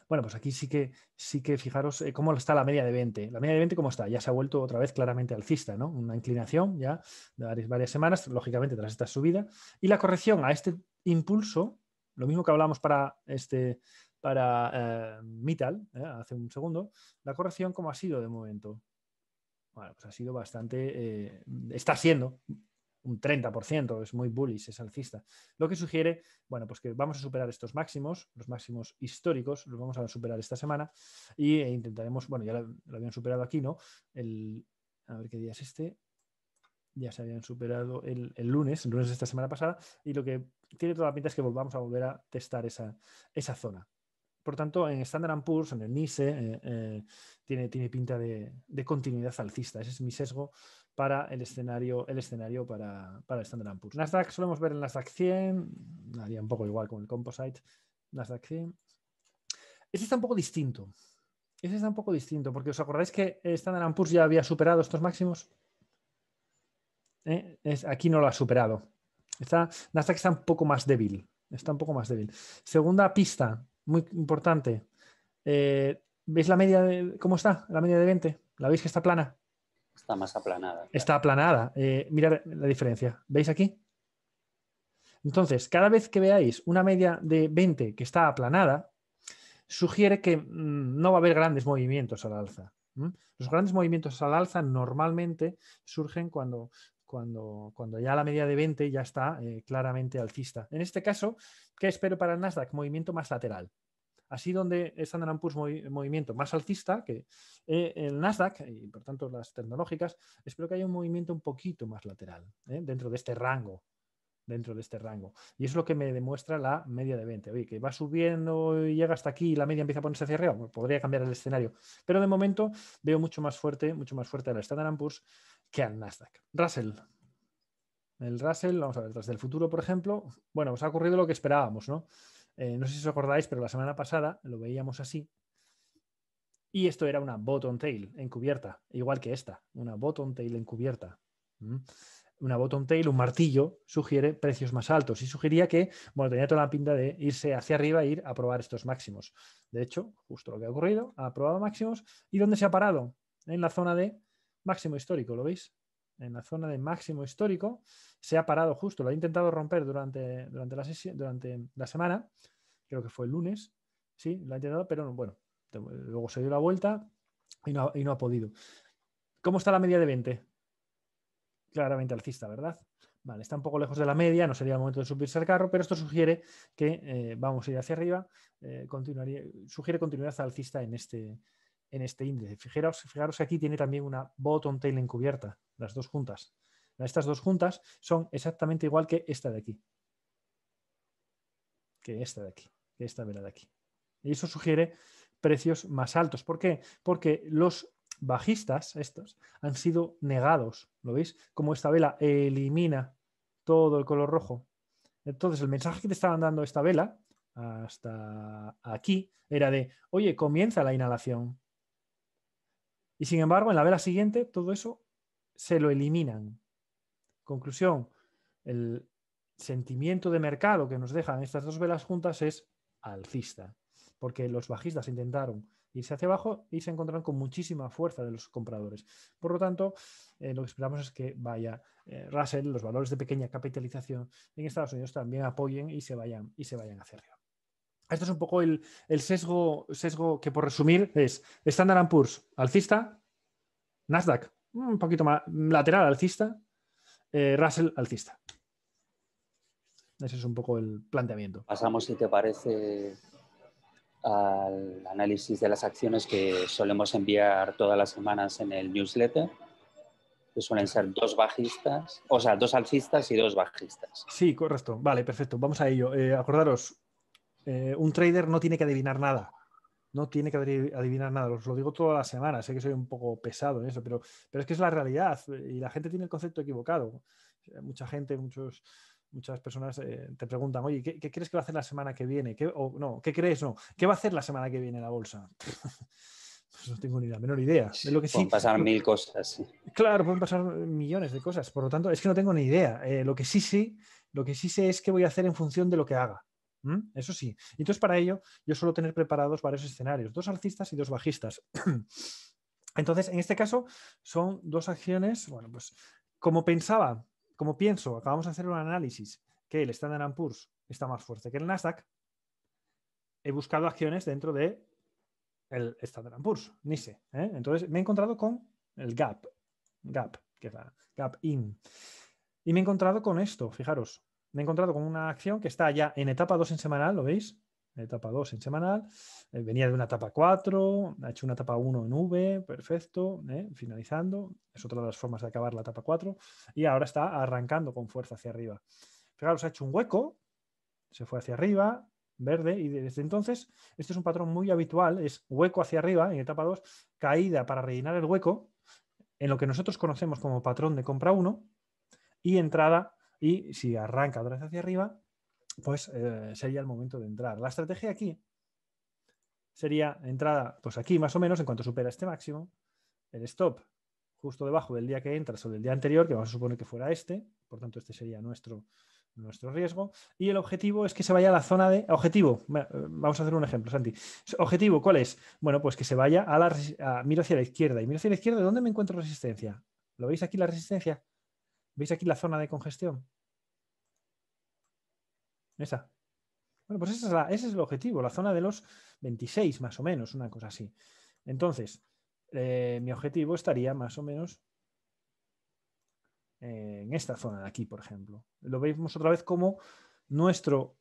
bueno, pues aquí sí que, sí que fijaros eh, cómo está la media de 20. La media de 20, ¿cómo está? Ya se ha vuelto otra vez claramente alcista, ¿no? Una inclinación ya de varias, varias semanas, lógicamente tras esta subida. Y la corrección a este impulso, lo mismo que hablamos para este para eh, eh, hace un segundo, la corrección, ¿cómo ha sido de momento? Bueno, pues ha sido bastante, eh, está siendo un 30%, es muy bullish, es alcista. Lo que sugiere, bueno, pues que vamos a superar estos máximos, los máximos históricos, los vamos a superar esta semana y e intentaremos, bueno, ya lo, habían superado aquí, ¿no? El, a ver qué día es este. Ya se habían superado el, lunes, el lunes de esta semana pasada, y lo que tiene toda la pinta es que volvamos a volver a testar esa, esa zona. Por tanto, en Standard Poor's, en el NISE, eh, eh, tiene, pinta de, continuidad alcista. Ese es mi sesgo para el escenario, el escenario para, Standard Poor's. Nasdaq solemos ver en Nasdaq 100, un poco igual con el Composite, Nasdaq 100. Este está un poco distinto. Ese está un poco distinto, porque os acordáis que Standard Poor's ya había superado estos máximos. Eh, aquí no lo ha superado. Está, Nasdaq está un poco más débil. Está un poco más débil. Segunda pista, muy importante. Eh, ¿Veis la media de, cómo está? La media de 20. ¿La veis que está plana? Está más aplanada. Está aplanada. Eh, mirad la diferencia. ¿Veis aquí? Entonces, cada vez que veáis una media de 20 que está aplanada, sugiere que mm, no va a haber grandes movimientos al alza. Los grandes movimientos al alza normalmente surgen cuando cuando, ya la media de 20 ya está eh, claramente alcista. En este caso, ¿qué espero para el Nasdaq? Movimiento más lateral. Así donde Standard Poor's movimiento más alcista que eh, el Nasdaq y por tanto las tecnológicas, espero que haya un movimiento un poquito más lateral eh, dentro de este rango dentro de este rango. Y es lo que me demuestra la media de 20. Oye, que va subiendo y llega hasta aquí y la media empieza a ponerse hacia arriba. podría cambiar el escenario. Pero de momento veo mucho más fuerte, mucho más fuerte al Standard Poor's que al Nasdaq. Russell. El Russell, vamos a ver, tras el futuro, por ejemplo, bueno, os ha ocurrido lo que esperábamos, ¿no? Eh, no sé si os acordáis, pero la semana pasada lo veíamos así. Y esto era una bottom tail encubierta, igual que esta, una bottom tail encubierta. ¿Mm? una bottom tail, un martillo, sugiere precios más altos y sugería que, bueno, tenía toda la pinta de irse hacia arriba e ir a probar estos máximos. De hecho, justo lo que ha ocurrido, ha probado máximos y ¿dónde se ha parado? En la zona de máximo histórico, ¿lo veis? En la zona de máximo histórico se ha parado justo, lo ha intentado romper durante, durante, la, sesión, durante la semana, creo que fue el lunes, sí, lo ha intentado, pero bueno, luego se dio la vuelta y no, y no ha podido. ¿Cómo está la media de 20? claramente alcista, ¿verdad? Vale, está un poco lejos de la media, no sería el momento de subirse al carro, pero esto sugiere que eh, vamos a ir hacia arriba, eh, continuaría, sugiere continuidad alcista en este, en este índice. Fijaros, fijaros que aquí tiene también una bottom tail encubierta, las dos juntas. Estas dos juntas son exactamente igual que esta de aquí. Que esta de aquí, que esta vela de aquí. Y eso sugiere precios más altos. ¿Por qué? Porque los bajistas, estos, han sido negados. ¿Lo veis? Como esta vela elimina todo el color rojo. Entonces, el mensaje que te estaban dando esta vela hasta aquí era de, oye, comienza la inhalación. Y sin embargo, en la vela siguiente, todo eso se lo eliminan. Conclusión, el sentimiento de mercado que nos dejan estas dos velas juntas es alcista, porque los bajistas intentaron irse hacia abajo y se encontrarán con muchísima fuerza de los compradores. Por lo tanto, eh, lo que esperamos es que vaya eh, Russell, los valores de pequeña capitalización en Estados Unidos también apoyen y se vayan, y se vayan hacia arriba. Esto es un poco el, sesgo, sesgo que por resumir es Standard Poor's alcista, Nasdaq mm, un poquito más lateral alcista, eh, Russell alcista. Ese es un poco el planteamiento. Pasamos, si te parece, al análisis de las acciones que solemos enviar todas las semanas en el newsletter, que suelen ser dos bajistas, o sea, dos alcistas y dos bajistas. Sí, correcto. Vale, perfecto. Vamos a ello. Eh, acordaros, eh, un trader no tiene que adivinar nada. No tiene que adivinar nada. Os lo digo todas las semanas. Sé que soy un poco pesado en eso, pero, pero es que es la realidad y la gente tiene el concepto equivocado. Mucha gente, muchos muchas personas eh, te preguntan, oye, ¿qué, crees que va a hacer la semana que viene? ¿Qué, o, no, ¿qué crees? No, ¿qué va a hacer la semana que viene la bolsa? pues no tengo ni la menor idea. pueden pasar mil cosas. Claro, pueden pasar millones de cosas. Por lo tanto, es que no tengo ni idea. Eh, lo que sí sí, lo que sí sé es qué voy a hacer en función de lo que haga. Eso sí. Entonces, para ello, yo suelo tener preparados varios escenarios, dos artistas y dos bajistas. Entonces, en este caso, son dos acciones, bueno, pues como pensaba como pienso, acabamos de hacer un análisis que el Standard Poor's está más fuerte que el Nasdaq, he buscado acciones dentro de el Standard Poor's, ni ¿eh? Entonces me he encontrado con el GAP, GAP, que es la GAP IN. Y me he encontrado con esto, fijaros, me he encontrado con una acción que está ya en etapa 2 en semanal, ¿lo veis? etapa 2 en semanal, eh, venía de una etapa 4, ha hecho una etapa 1 en V, perfecto, ¿eh? finalizando, es otra de las formas de acabar la etapa 4, y ahora está arrancando con fuerza hacia arriba. Fijaros, ha hecho un hueco, se fue hacia arriba, verde, y desde entonces, este es un patrón muy habitual, es hueco hacia arriba en etapa 2, caída para rellenar el hueco, en lo que nosotros conocemos como patrón de compra 1, y entrada, y si arranca otra vez hacia arriba, pues eh, sería el momento de entrar. La estrategia aquí sería entrada, pues aquí más o menos, en cuanto supera este máximo, el stop justo debajo del día que entras o del día anterior, que vamos a suponer que fuera este, por tanto este sería nuestro, nuestro riesgo, y el objetivo es que se vaya a la zona de... Objetivo, eh, vamos a hacer un ejemplo, Santi. Objetivo, ¿cuál es? Bueno, pues que se vaya a la... miro hacia la izquierda, y miro hacia la izquierda, ¿dónde me encuentro resistencia? ¿Lo veis aquí la resistencia? ¿Veis aquí la zona de congestión? Bueno, pues ese es el objetivo, la zona de los 26 más o menos, una cosa así. Entonces, eh, mi objetivo estaría más o menos eh, en esta zona de aquí, por ejemplo. Lo vemos otra vez como nuestro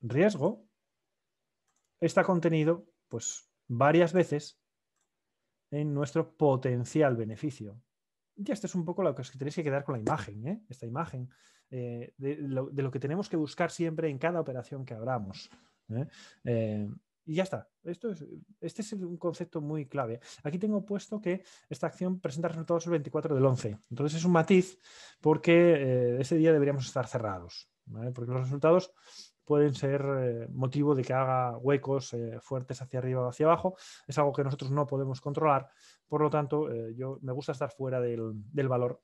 riesgo está contenido pues varias veces en nuestro potencial beneficio ya esto es un poco lo que tenéis que quedar con la imagen, ¿eh? esta imagen, eh, de, lo, que tenemos que buscar siempre en cada operación que abramos. ¿eh? Eh, y ya está. Esto es, este es un concepto muy clave. Aquí tengo puesto que esta acción presenta resultados el 24 del 11. Entonces es un matiz porque ese día deberíamos estar cerrados, ¿vale? porque los resultados pueden ser eh, motivo de que haga huecos eh, fuertes hacia arriba o hacia abajo. Es algo que nosotros no podemos controlar. Por lo tanto, eh, yo me gusta estar fuera del, valor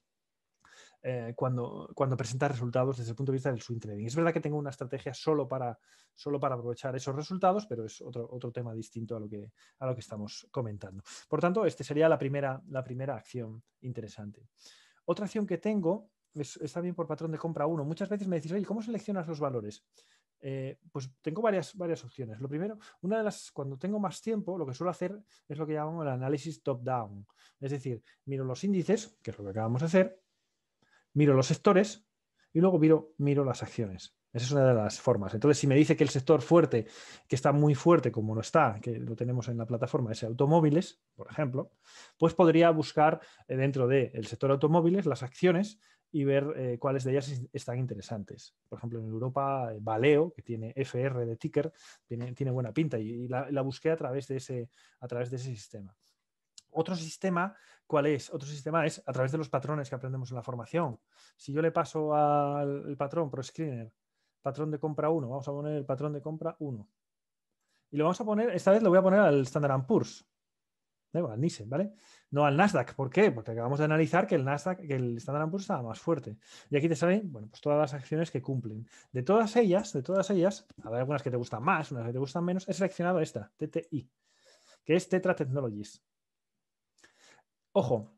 cuando, cuando presenta resultados desde el punto de vista del swing trading. Es verdad que tengo una estrategia solo para, solo para aprovechar esos resultados, pero es otro, tema distinto a lo, que, a lo que estamos comentando. Por tanto, esta sería la primera, la primera acción interesante. Otra acción que tengo está bien por patrón de compra 1. Muchas veces me decís, oye, ¿cómo seleccionas los valores? Eh, pues tengo varias, varias opciones. Lo primero, una de las, cuando tengo más tiempo, lo que suelo hacer es lo que llamamos el análisis top-down. Es decir, miro los índices, que es lo que acabamos de hacer, miro los sectores y luego miro, miro las acciones. Esa es una de las formas. Entonces, si me dice que el sector fuerte, que está muy fuerte como no está, que lo tenemos en la plataforma, es automóviles, por ejemplo, pues podría buscar eh, dentro del sector automóviles las acciones y ver eh, cuáles de ellas están interesantes. Por ejemplo, en Europa, eh, Valeo, que tiene FR de ticker, tiene, buena pinta y, la, busqué a través, de ese, a través de ese sistema. Otro sistema, ¿cuál es? Otro sistema es a través de los patrones que aprendemos en la formación. Si yo le paso al patrón ProScreener, patrón de compra 1, vamos a poner el patrón de compra 1. Y lo vamos a poner, esta vez lo voy a poner al Standard Poor's, al Nissan, ¿vale? no al Nasdaq. ¿Por qué? Porque acabamos de analizar que el Nasdaq, que el Standard Poor's estaba más fuerte. Y aquí te salen, bueno, pues todas las acciones que cumplen. De todas ellas, de todas ellas, habrá algunas que te gustan más, unas que te gustan menos, he seleccionado esta, TTI, que es Tetra Technologies. Ojo,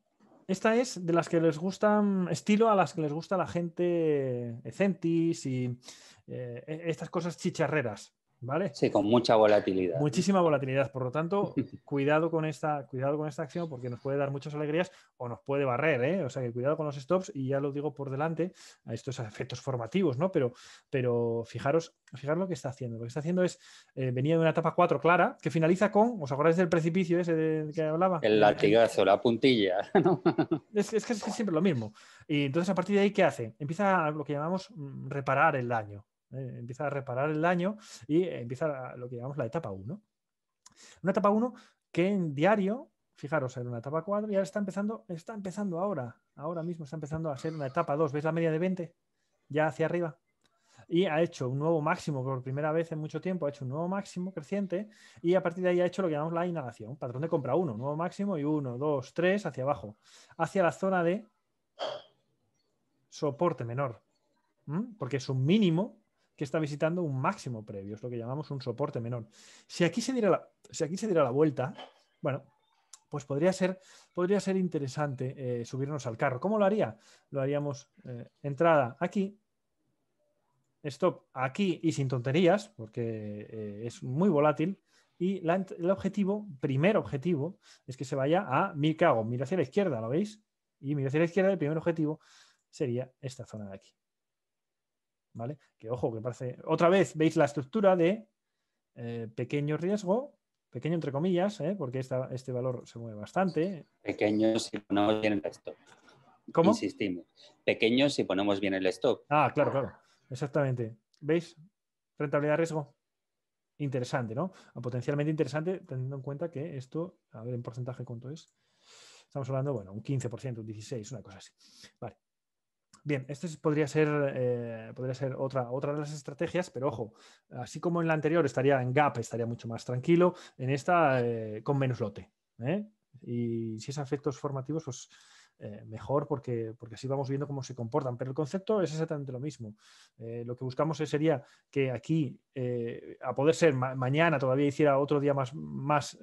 esta es de las que les gustan, mm, estilo a las que les gusta la gente Ecentis y eh, e-, estas cosas chicharreras. Sí, con mucha volatilidad. Muchísima volatilidad, por lo tanto, cuidado con esta, cuidado con esta acción porque nos puede dar muchas alegrías o nos puede barrer, ¿eh? O sea, que cuidado con los stops y ya lo digo por delante, a estos efectos formativos, ¿no? Pero, pero fijaros, fijaros lo que está haciendo. Lo que está haciendo es, eh, venía de una etapa 4 clara que finaliza con, ¿os acordáis del precipicio ese de, que hablaba? El eh, latigazo, la puntilla, es, siempre lo mismo. Y entonces a partir de ahí, ¿qué hace? Empieza lo que llamamos mm, reparar el daño. Eh, empieza a reparar el daño y empieza lo que llamamos la etapa 1. Una etapa 1 que en diario, fijaros, era una etapa 4 y ahora está empezando, está empezando ahora, ahora mismo está empezando a ser una etapa 2. ves la media de 20? Ya hacia arriba. Y ha hecho un nuevo máximo por primera vez en mucho tiempo, ha hecho un nuevo máximo creciente y a partir de ahí ha hecho lo que llamamos la inhalación, patrón de compra 1, nuevo máximo y 1, 2, 3 hacia abajo, hacia la zona de soporte menor, Porque es un mínimo que está visitando un máximo previo, es lo que llamamos un soporte menor. Si aquí se diera la, si aquí se la vuelta, bueno, pues podría ser, podría ser interesante eh, subirnos al carro. ¿Cómo lo haría? Lo haríamos eh, entrada aquí, stop aquí y sin tonterías, porque eh, es muy volátil. Y el objetivo, primer objetivo, es que se vaya a mi cago, mira hacia la izquierda, ¿lo veis? Y mira hacia la izquierda, el primer objetivo sería esta zona de aquí. ¿vale? Que ojo, que parece... Otra vez veis la estructura de eh, pequeño riesgo, pequeño entre comillas, ¿eh? porque este valor se mueve bastante. Pequeño si ponemos bien el stop. ¿Cómo? Insistimos. Pequeño si ponemos bien el stock. Ah, claro, claro. Exactamente. ¿Veis? Rentabilidad riesgo. Interesante, ¿no? Potencialmente interesante, teniendo en cuenta que esto, a ver en porcentaje cuánto es. Estamos hablando, bueno, un 15%, un 16%, una cosa así. Vale. Bien, esto podría ser, eh, podría ser otra, otra de las estrategias, pero ojo, así como en la anterior estaría en gap, estaría mucho más tranquilo, en esta eh, con menos lote. ¿eh? Y si es efectos formativos, pues mejor porque, porque así vamos viendo cómo se comportan. Pero el concepto es exactamente lo mismo. lo que buscamos sería que aquí, a poder ser mañana todavía hiciera otro día más, más,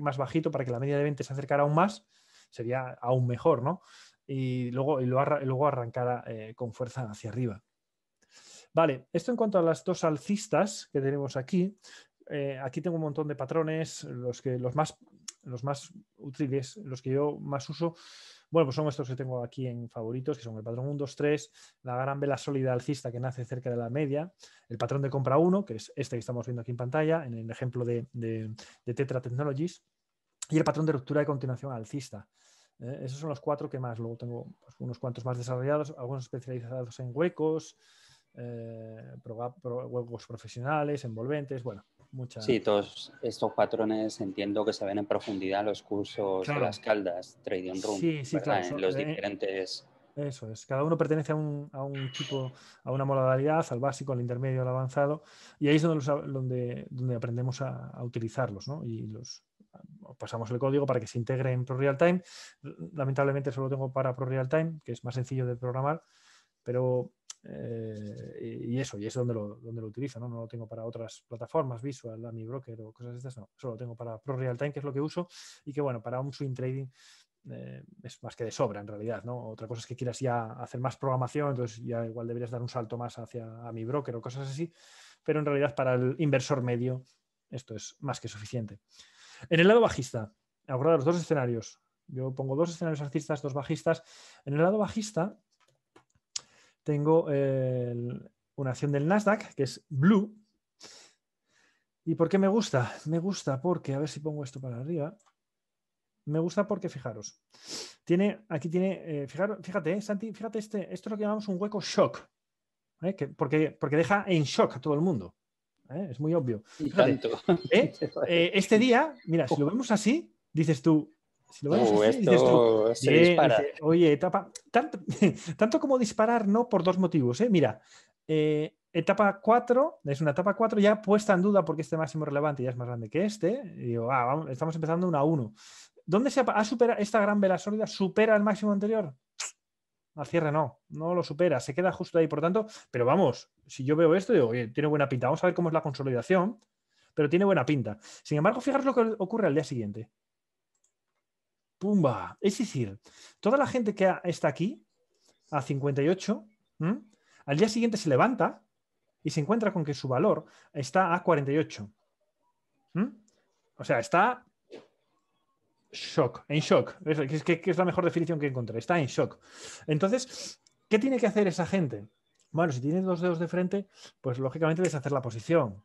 más, bajito para que la media de 20 se acercara aún más, sería aún mejor, ¿no? y luego, y luego arrancara eh, con fuerza hacia arriba. Vale, esto en cuanto a las dos alcistas que tenemos aquí. Eh, aquí tengo un montón de patrones, los, que, los, más, los más útiles, los que yo más uso. Bueno, pues son estos que tengo aquí en favoritos, que son el patrón 1, 2, 3, la gran vela sólida alcista que nace cerca de la media, el patrón de compra 1, que es este que estamos viendo aquí en pantalla, en el ejemplo de, de Tetra Technologies, y el patrón de ruptura de continuación alcista. Eh, esos son los cuatro que más. Luego tengo pues, unos cuantos más desarrollados, algunos especializados en huecos, eh, huecos profesionales, envolventes, bueno, muchas. Sí, todos estos patrones entiendo que se ven en profundidad los cursos de las caldas, Trading Room, sí, sí, claro, los eh, diferentes. Eso es, cada uno pertenece a un, tipo, a una modalidad, al básico, al intermedio, al avanzado, y ahí es donde, donde, donde aprendemos a, a utilizarlos, ¿no? Y los, pasamos el código para que se integre en ProRealTime, Lamentablemente solo tengo para ProRealTime, que es más sencillo de programar, pero eh, y eso, y es donde lo, donde lo utilizo, ¿no? No lo tengo para otras plataformas, Visual, Ami Broker o cosas de estas, no. Solo lo tengo para ProRealTime, que es lo que uso, y que bueno, para un swing trading eh, es más que de sobra en realidad, ¿no? Otra cosa es que quieras ya hacer más programación, entonces ya igual deberías dar un salto más hacia mi Broker o cosas así, pero en realidad para el inversor medio esto es más que suficiente. En el lado bajista, los dos escenarios. Yo pongo dos escenarios artistas, dos bajistas. En el lado bajista tengo eh, una acción del Nasdaq, que es Blue. ¿Y por qué me gusta? Me gusta porque, a ver si pongo esto para arriba. Me gusta porque, fijaros, tiene, aquí tiene, eh, fijaros, fíjate, eh, Santi, fíjate, este, esto es lo que llamamos un hueco shock, porque, porque deja en shock a todo el mundo. ¿eh? es muy obvio. ¿eh? Eh, este día, mira, si lo vemos así, dices tú, si lo vemos uh, dices tú, oye, etapa, tanto, tanto, como disparar, no por dos motivos. Mira, etapa 4, es una etapa 4 ya puesta en duda porque este máximo relevante ya es más grande que este. digo, ah, estamos empezando una 1. ¿Dónde se ha, superado supera, esta gran vela sólida supera el máximo anterior? al cierre no, no lo supera, se queda justo ahí, por tanto, pero vamos, si yo veo esto, digo, oye, tiene buena pinta, vamos a ver cómo es la consolidación, pero tiene buena pinta. Sin embargo, fijaros lo que ocurre al día siguiente. ¡Pumba! Es decir, toda la gente que está aquí, a 58, al día siguiente se levanta y se encuentra con que su valor está a 48. O sea, está shock, en shock. Es, que, es la mejor definición que encontré, está en shock. Entonces, ¿qué tiene que hacer esa gente? Bueno, si tiene dos dedos de frente, pues lógicamente deshacer la posición.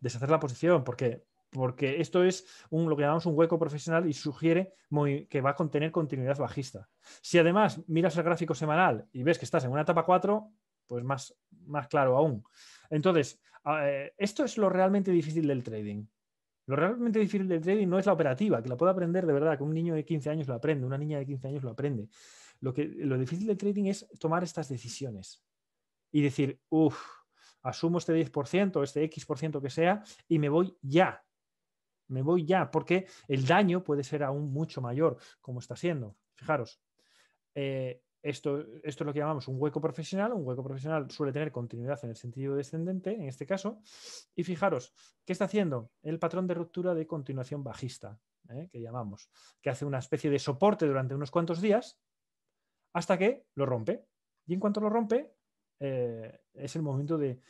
Deshacer la posición, porque, porque esto es un, lo que llamamos un hueco profesional y sugiere muy, que va a contener continuidad bajista. Si además miras el gráfico semanal y ves que estás en una etapa 4, pues más, más claro aún. Entonces, eh, esto es lo realmente difícil del trading. Lo realmente difícil del trading no es la operativa, que la puedo aprender de verdad, que un niño de 15 años lo aprende, una niña de 15 años lo aprende. Lo, que, lo difícil del trading es tomar estas decisiones y decir, uff, asumo este 10%, este X% que sea, y me voy ya. Me voy ya, porque el daño puede ser aún mucho mayor, como está siendo. Fijaros, eh, esto, es lo que llamamos un hueco profesional. Un hueco profesional suele tener continuidad en el sentido descendente, en este caso. Y fijaros, ¿qué está haciendo? El patrón de ruptura de continuación bajista, ¿eh? que llamamos, que hace una especie de soporte durante unos cuantos días hasta que lo rompe. Y en cuanto lo rompe, eh, es el momento de,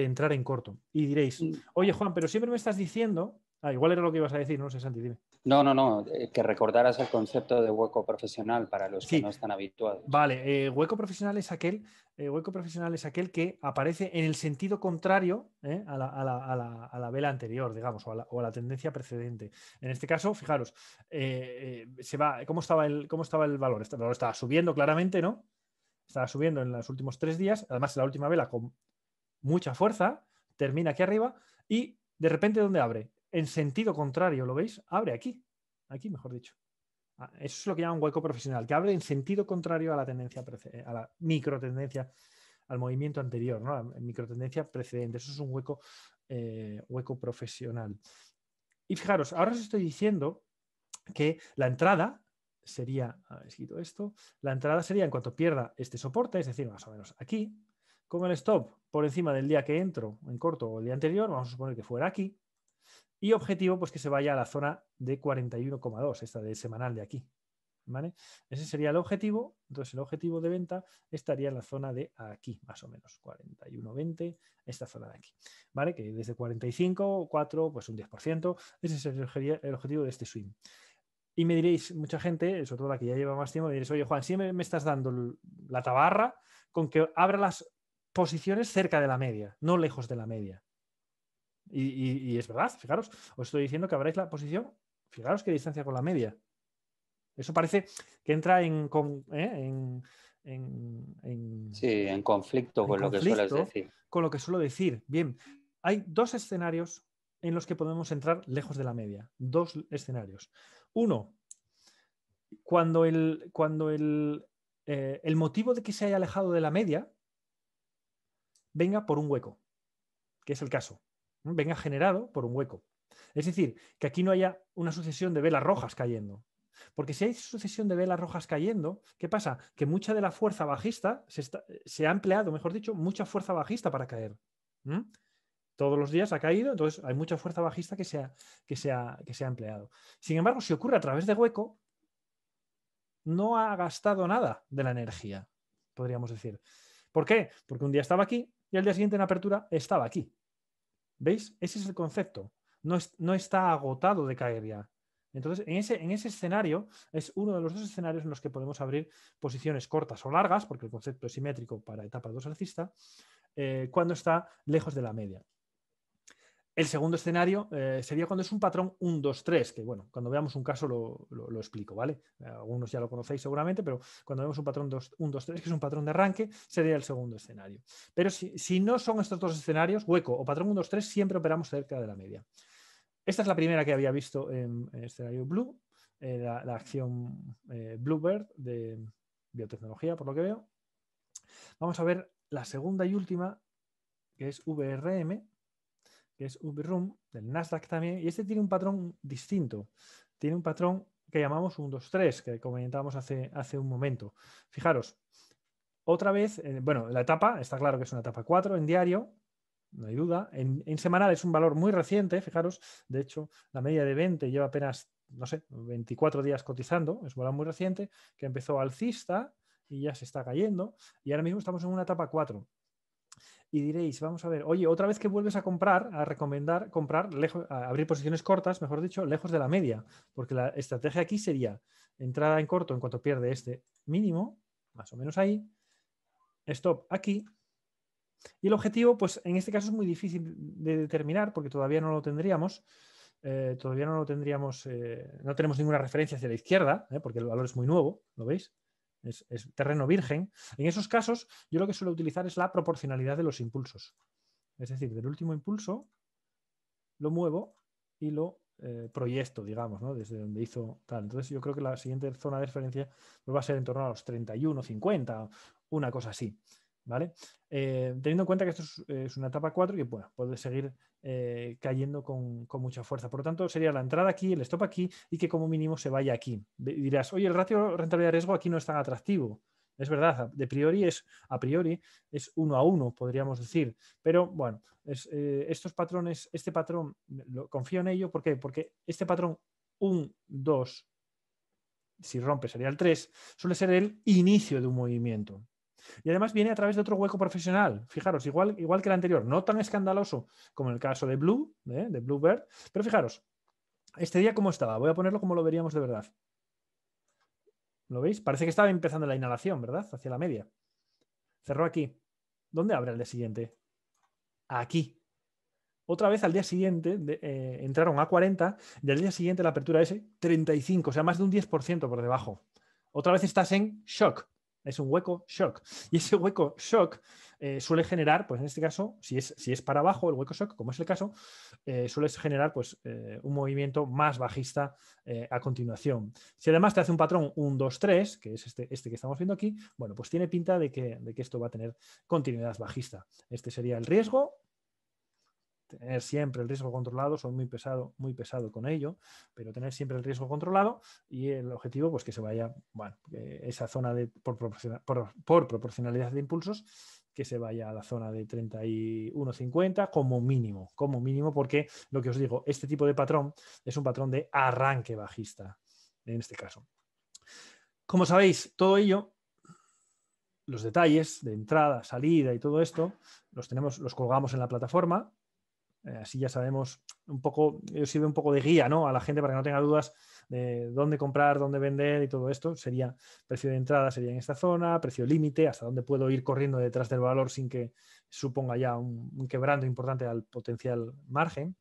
entrar en corto. Y diréis, oye Juan, pero siempre me estás diciendo, ah, igual era lo que ibas a decir, no sé, Santi, dime. No, no, no, eh, que recordaras el concepto de hueco profesional para los que no están habituados. Vale, eh, hueco profesional es aquel, eh, hueco profesional es aquel que aparece en el sentido contrario a, la, vela anterior, digamos, o a la, tendencia precedente. En este caso, fijaros, se va, ¿cómo estaba el, cómo estaba el valor? El valor estaba subiendo claramente, ¿no? Estaba subiendo en los últimos tres días, además la última vela con mucha fuerza, termina aquí arriba y de repente, ¿dónde abre? en sentido contrario, ¿lo veis? Abre aquí, aquí mejor dicho. Ah, eso es lo que llama un hueco profesional, que abre en sentido contrario a la tendencia, eh, a la tendencia, al movimiento anterior, ¿no? La tendencia precedente. Eso es un hueco, eh, hueco profesional. Y fijaros, ahora os estoy diciendo que la entrada sería, escrito esto, la entrada sería en cuanto pierda este soporte, es decir, más o menos aquí, con el stop por encima del día que entro en corto o el día anterior, vamos a suponer que fuera aquí, y objetivo, pues que se vaya a la zona de 41,2, esta de semanal de aquí. ¿Vale? Ese sería el objetivo. Entonces, el objetivo de venta estaría en la zona de aquí, más o menos, 41,20, esta zona de aquí, ¿vale? Que desde 45, 4, pues un 10%. Ese sería el objetivo de este swing. Y me diréis, mucha gente, sobre todo la que ya lleva más tiempo, me diréis, oye, Juan, si me estás dando la tabarra con que abra las posiciones cerca de la media, no lejos de la media. Y, es verdad, fijaros, os estoy diciendo que habráis la posición, fijaros qué distancia con la media. Eso parece que entra en, ¿eh? en, en, sí, en conflicto con lo que sueles decir. Con lo que suelo decir. Bien, hay dos escenarios en los que podemos entrar lejos de la media. Dos escenarios. Uno, cuando el, cuando el eh, motivo de que se haya alejado de la media venga por un hueco, que es el caso venga generado por un hueco. Es decir, que aquí no haya una sucesión de velas rojas cayendo. Porque si hay sucesión de velas rojas cayendo, ¿qué pasa? Que mucha de la fuerza bajista se, ha empleado, mejor dicho, mucha fuerza bajista para caer. Todos los días ha caído, entonces hay mucha fuerza bajista que se, que, que se ha empleado. Sin embargo, si ocurre a través de hueco, no ha gastado nada de la energía, podríamos decir. ¿Por qué? Porque un día estaba aquí y al día siguiente en apertura estaba aquí. ¿Veis? Ese es el concepto. No, está agotado de caer ya. Entonces, en ese, escenario es uno de los dos escenarios en los que podemos abrir posiciones cortas o largas, porque el concepto es simétrico para etapa 2 alcista, eh, cuando está lejos de la media. El segundo escenario eh, sería cuando es un patrón 1, 2, 3, que bueno, cuando veamos un caso lo, explico, ¿vale? Eh, algunos ya lo conocéis seguramente, pero cuando vemos un patrón 1, 2, 3, que es un patrón de arranque, sería el segundo escenario. Pero si, no son estos dos escenarios, hueco o patrón 1, 2, 3, siempre operamos cerca de la media. Esta es la primera que había visto en, escenario blue, eh, la, acción Bluebird de biotecnología, por lo que veo. Vamos a ver la segunda y última, que es VRM, que es UbiRoom, del Nasdaq también, y este tiene un patrón distinto. Tiene un patrón que llamamos 1-2-3, que comentábamos hace, hace un momento. Fijaros, otra vez, eh, bueno, la etapa, está claro que es una etapa 4 en diario, no hay duda. En, en, semanal es un valor muy reciente, fijaros, de hecho, la media de 20 lleva apenas, no sé, 24 días cotizando, es un valor muy reciente, que empezó alcista y ya se está cayendo, y ahora mismo estamos en una etapa 4 y diréis, vamos a ver, oye, otra vez que vuelves a comprar, a recomendar comprar, lejos, abrir posiciones cortas, mejor dicho, lejos de la media, porque la estrategia aquí sería entrada en corto en cuanto pierde este mínimo, más o menos ahí, stop aquí, y el objetivo, pues en este caso es muy difícil de determinar porque todavía no lo tendríamos, eh, todavía no lo tendríamos, eh, no tenemos ninguna referencia hacia la izquierda, eh, porque el valor es muy nuevo, ¿lo veis? es, terreno virgen. En esos casos, yo lo que suelo utilizar es la proporcionalidad de los impulsos. Es decir, del último impulso lo muevo y lo eh, proyecto, digamos, desde donde hizo tal. Entonces yo creo que la siguiente zona de referencia pues va a ser en torno a los 31, 50, una cosa así. ¿vale? Eh, teniendo en cuenta que esto es, una etapa 4 que puede seguir eh, cayendo con, mucha fuerza. Por lo tanto, sería la entrada aquí, el stop aquí y que como mínimo se vaya aquí. Dirás, oye, el ratio rentabilidad-riesgo aquí no es tan atractivo. Es verdad, de priori es, a priori, es uno a uno, podríamos decir. Pero bueno, eh, estos patrones, este patrón, lo, confío en ello, ¿por qué? Porque este patrón 1, 2, si rompe sería el 3, suele ser el inicio de un movimiento. Y además viene a través de otro hueco profesional. Fijaros, igual, igual que el anterior, no tan escandaloso como el caso de Blue, ¿eh? de Bluebird. Pero fijaros, este día cómo estaba. Voy a ponerlo como lo veríamos de verdad. ¿Lo veis? Parece que estaba empezando la inhalación, ¿verdad? Hacia la media. Cerró aquí. ¿Dónde abre el día siguiente? Aquí. Otra vez al día siguiente eh, entraron a 40 y al día siguiente la apertura es 35, o sea, más de un 10% por debajo. Otra vez estás en shock, es un hueco shock. Y ese hueco shock eh, suele generar, pues en este caso, si es, si es para abajo, el hueco shock, como es el caso, eh, suele generar pues, eh, un movimiento más bajista a continuación. Si además te hace un patrón 1, 2, 3, que es este, este que estamos viendo aquí, bueno, pues tiene pinta de que, de que esto va a tener continuidad bajista. Este sería el riesgo tener siempre el riesgo controlado, soy muy pesado, muy pesado con ello, pero tener siempre el riesgo controlado y el objetivo, pues que se vaya, bueno, esa zona de, por, proporcionalidad de impulsos, que se vaya a la zona de 31.50 como mínimo, como mínimo, porque lo que os digo, este tipo de patrón es un patrón de arranque bajista, en este caso. Como sabéis, todo ello, los detalles de entrada, salida y todo esto, los tenemos, los colgamos en la plataforma eh, así ya sabemos un poco, eh, sirve un poco de guía a la gente para que no tenga dudas de dónde comprar, dónde vender y todo esto. Sería precio de entrada, sería en esta zona, precio límite, hasta dónde puedo ir corriendo detrás del valor sin que suponga ya un, un quebranto importante al potencial margen,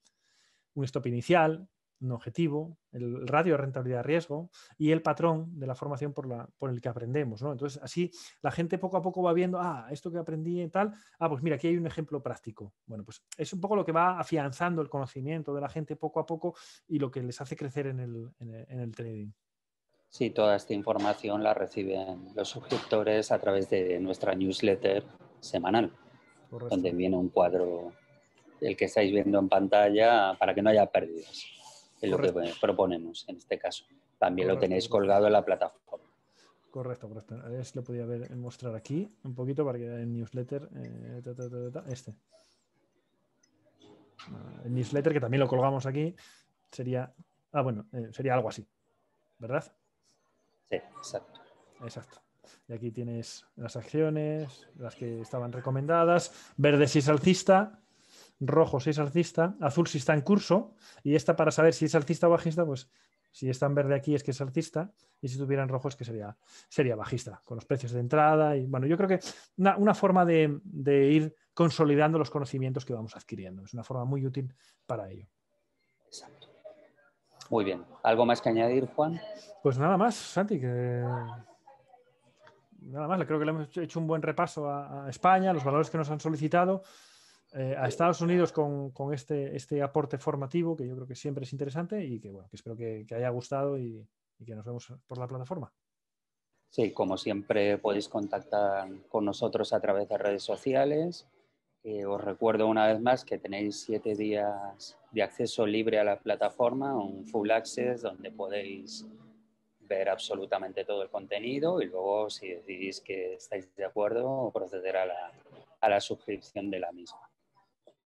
un stop inicial, objetivo, el radio de rentabilidad-riesgo y el patrón de la formación por, el que aprendemos. Entonces, así la gente poco a poco va viendo, ah, esto que aprendí y tal, ah, pues mira, aquí hay un ejemplo práctico. Bueno, pues es un poco lo que va afianzando el conocimiento de la gente poco a poco y lo que les hace crecer en el, trading. Sí, toda esta información la reciben los suscriptores a través de nuestra newsletter semanal, donde viene un cuadro, el que estáis viendo en pantalla, para que no haya pérdidas es lo que proponemos en este caso. También lo tenéis colgado en la plataforma. Correcto, correcto. A ver si lo podía ver, mostrar aquí un poquito para que el newsletter. Eh, este. Ah, el newsletter que también lo colgamos aquí sería. Ah, bueno, eh, sería algo así, ¿verdad? Sí, exacto. Exacto. Y aquí tienes las acciones, las que estaban recomendadas, verde si es alcista, rojo si es alcista, azul si está en curso, y esta para saber si es artista o bajista, pues si está en verde aquí es que es artista y si estuviera en rojo es que sería, sería bajista, con los precios de entrada. Y bueno, yo creo que una, forma de, ir consolidando los conocimientos que vamos adquiriendo. Es una forma muy útil para ello. Exacto. Muy bien. ¿Algo más que añadir, Juan? Pues nada más, Santi, que nada más, creo que le hemos hecho un buen repaso a, España, los valores que nos han solicitado, eh, a Estados Unidos con, este, este aporte formativo que yo creo que siempre es interesante y que, bueno, que espero que, haya gustado y, que nos vemos por la plataforma. Sí, como siempre podéis contactar con nosotros a través de redes sociales. Eh, os recuerdo una vez más que tenéis siete días de acceso libre a la plataforma, un full access donde podéis ver absolutamente todo el contenido y luego si decidís que estáis de acuerdo proceder a la, a la suscripción de la misma.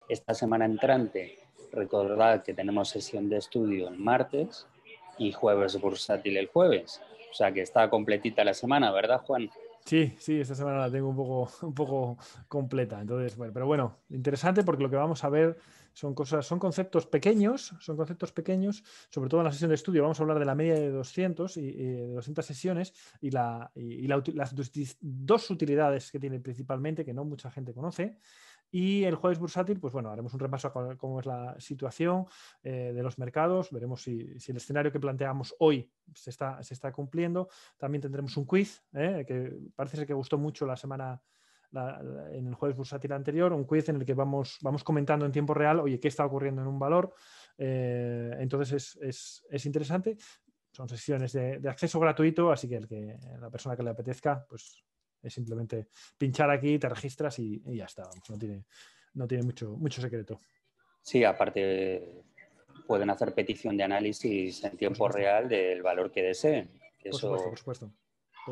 Esta semana entrante, recordad que tenemos sesión de estudio el martes y jueves bursátil el jueves. O sea que está completita la semana, ¿verdad, Juan? Sí, sí, esta semana la tengo un poco, un poco completa. Entonces, bueno, pero bueno, interesante porque lo que vamos a ver son cosas, son conceptos pequeños, son conceptos pequeños, sobre todo en la sesión de estudio. Vamos a hablar de la media de 200 y, de 200 sesiones y, las dos utilidades que tiene principalmente, que no mucha gente conoce. Y el jueves bursátil, pues bueno, haremos un repaso a cómo es la situación eh, de los mercados, veremos si, el escenario que planteamos hoy se está, cumpliendo. También tendremos un quiz, eh, que parece ser que gustó mucho la semana en el jueves bursátil anterior, un quiz en el que vamos, comentando en tiempo real, oye, qué está ocurriendo en un valor. Eh, entonces es, interesante. Son sesiones de, acceso gratuito, así que, el que la persona que le apetezca, pues es simplemente pinchar aquí, te registras y, ya está. no tiene, mucho, mucho secreto. Sí, aparte pueden hacer petición de análisis en tiempo real del valor que deseen. por, supuesto, por,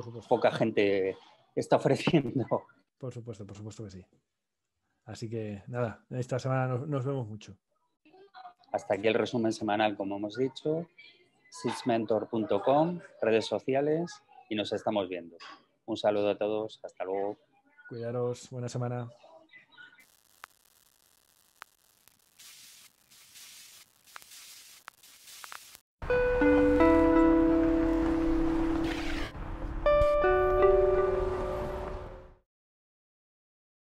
supuesto, Poca gente está ofreciendo. Por supuesto, por supuesto que sí. Así que nada, esta semana nos, vemos mucho. Hasta aquí el resumen semanal, como hemos dicho. Sixmentor.com, redes sociales y nos estamos viendo. Un saludo a todos, hasta luego. Cuidaros, buena semana.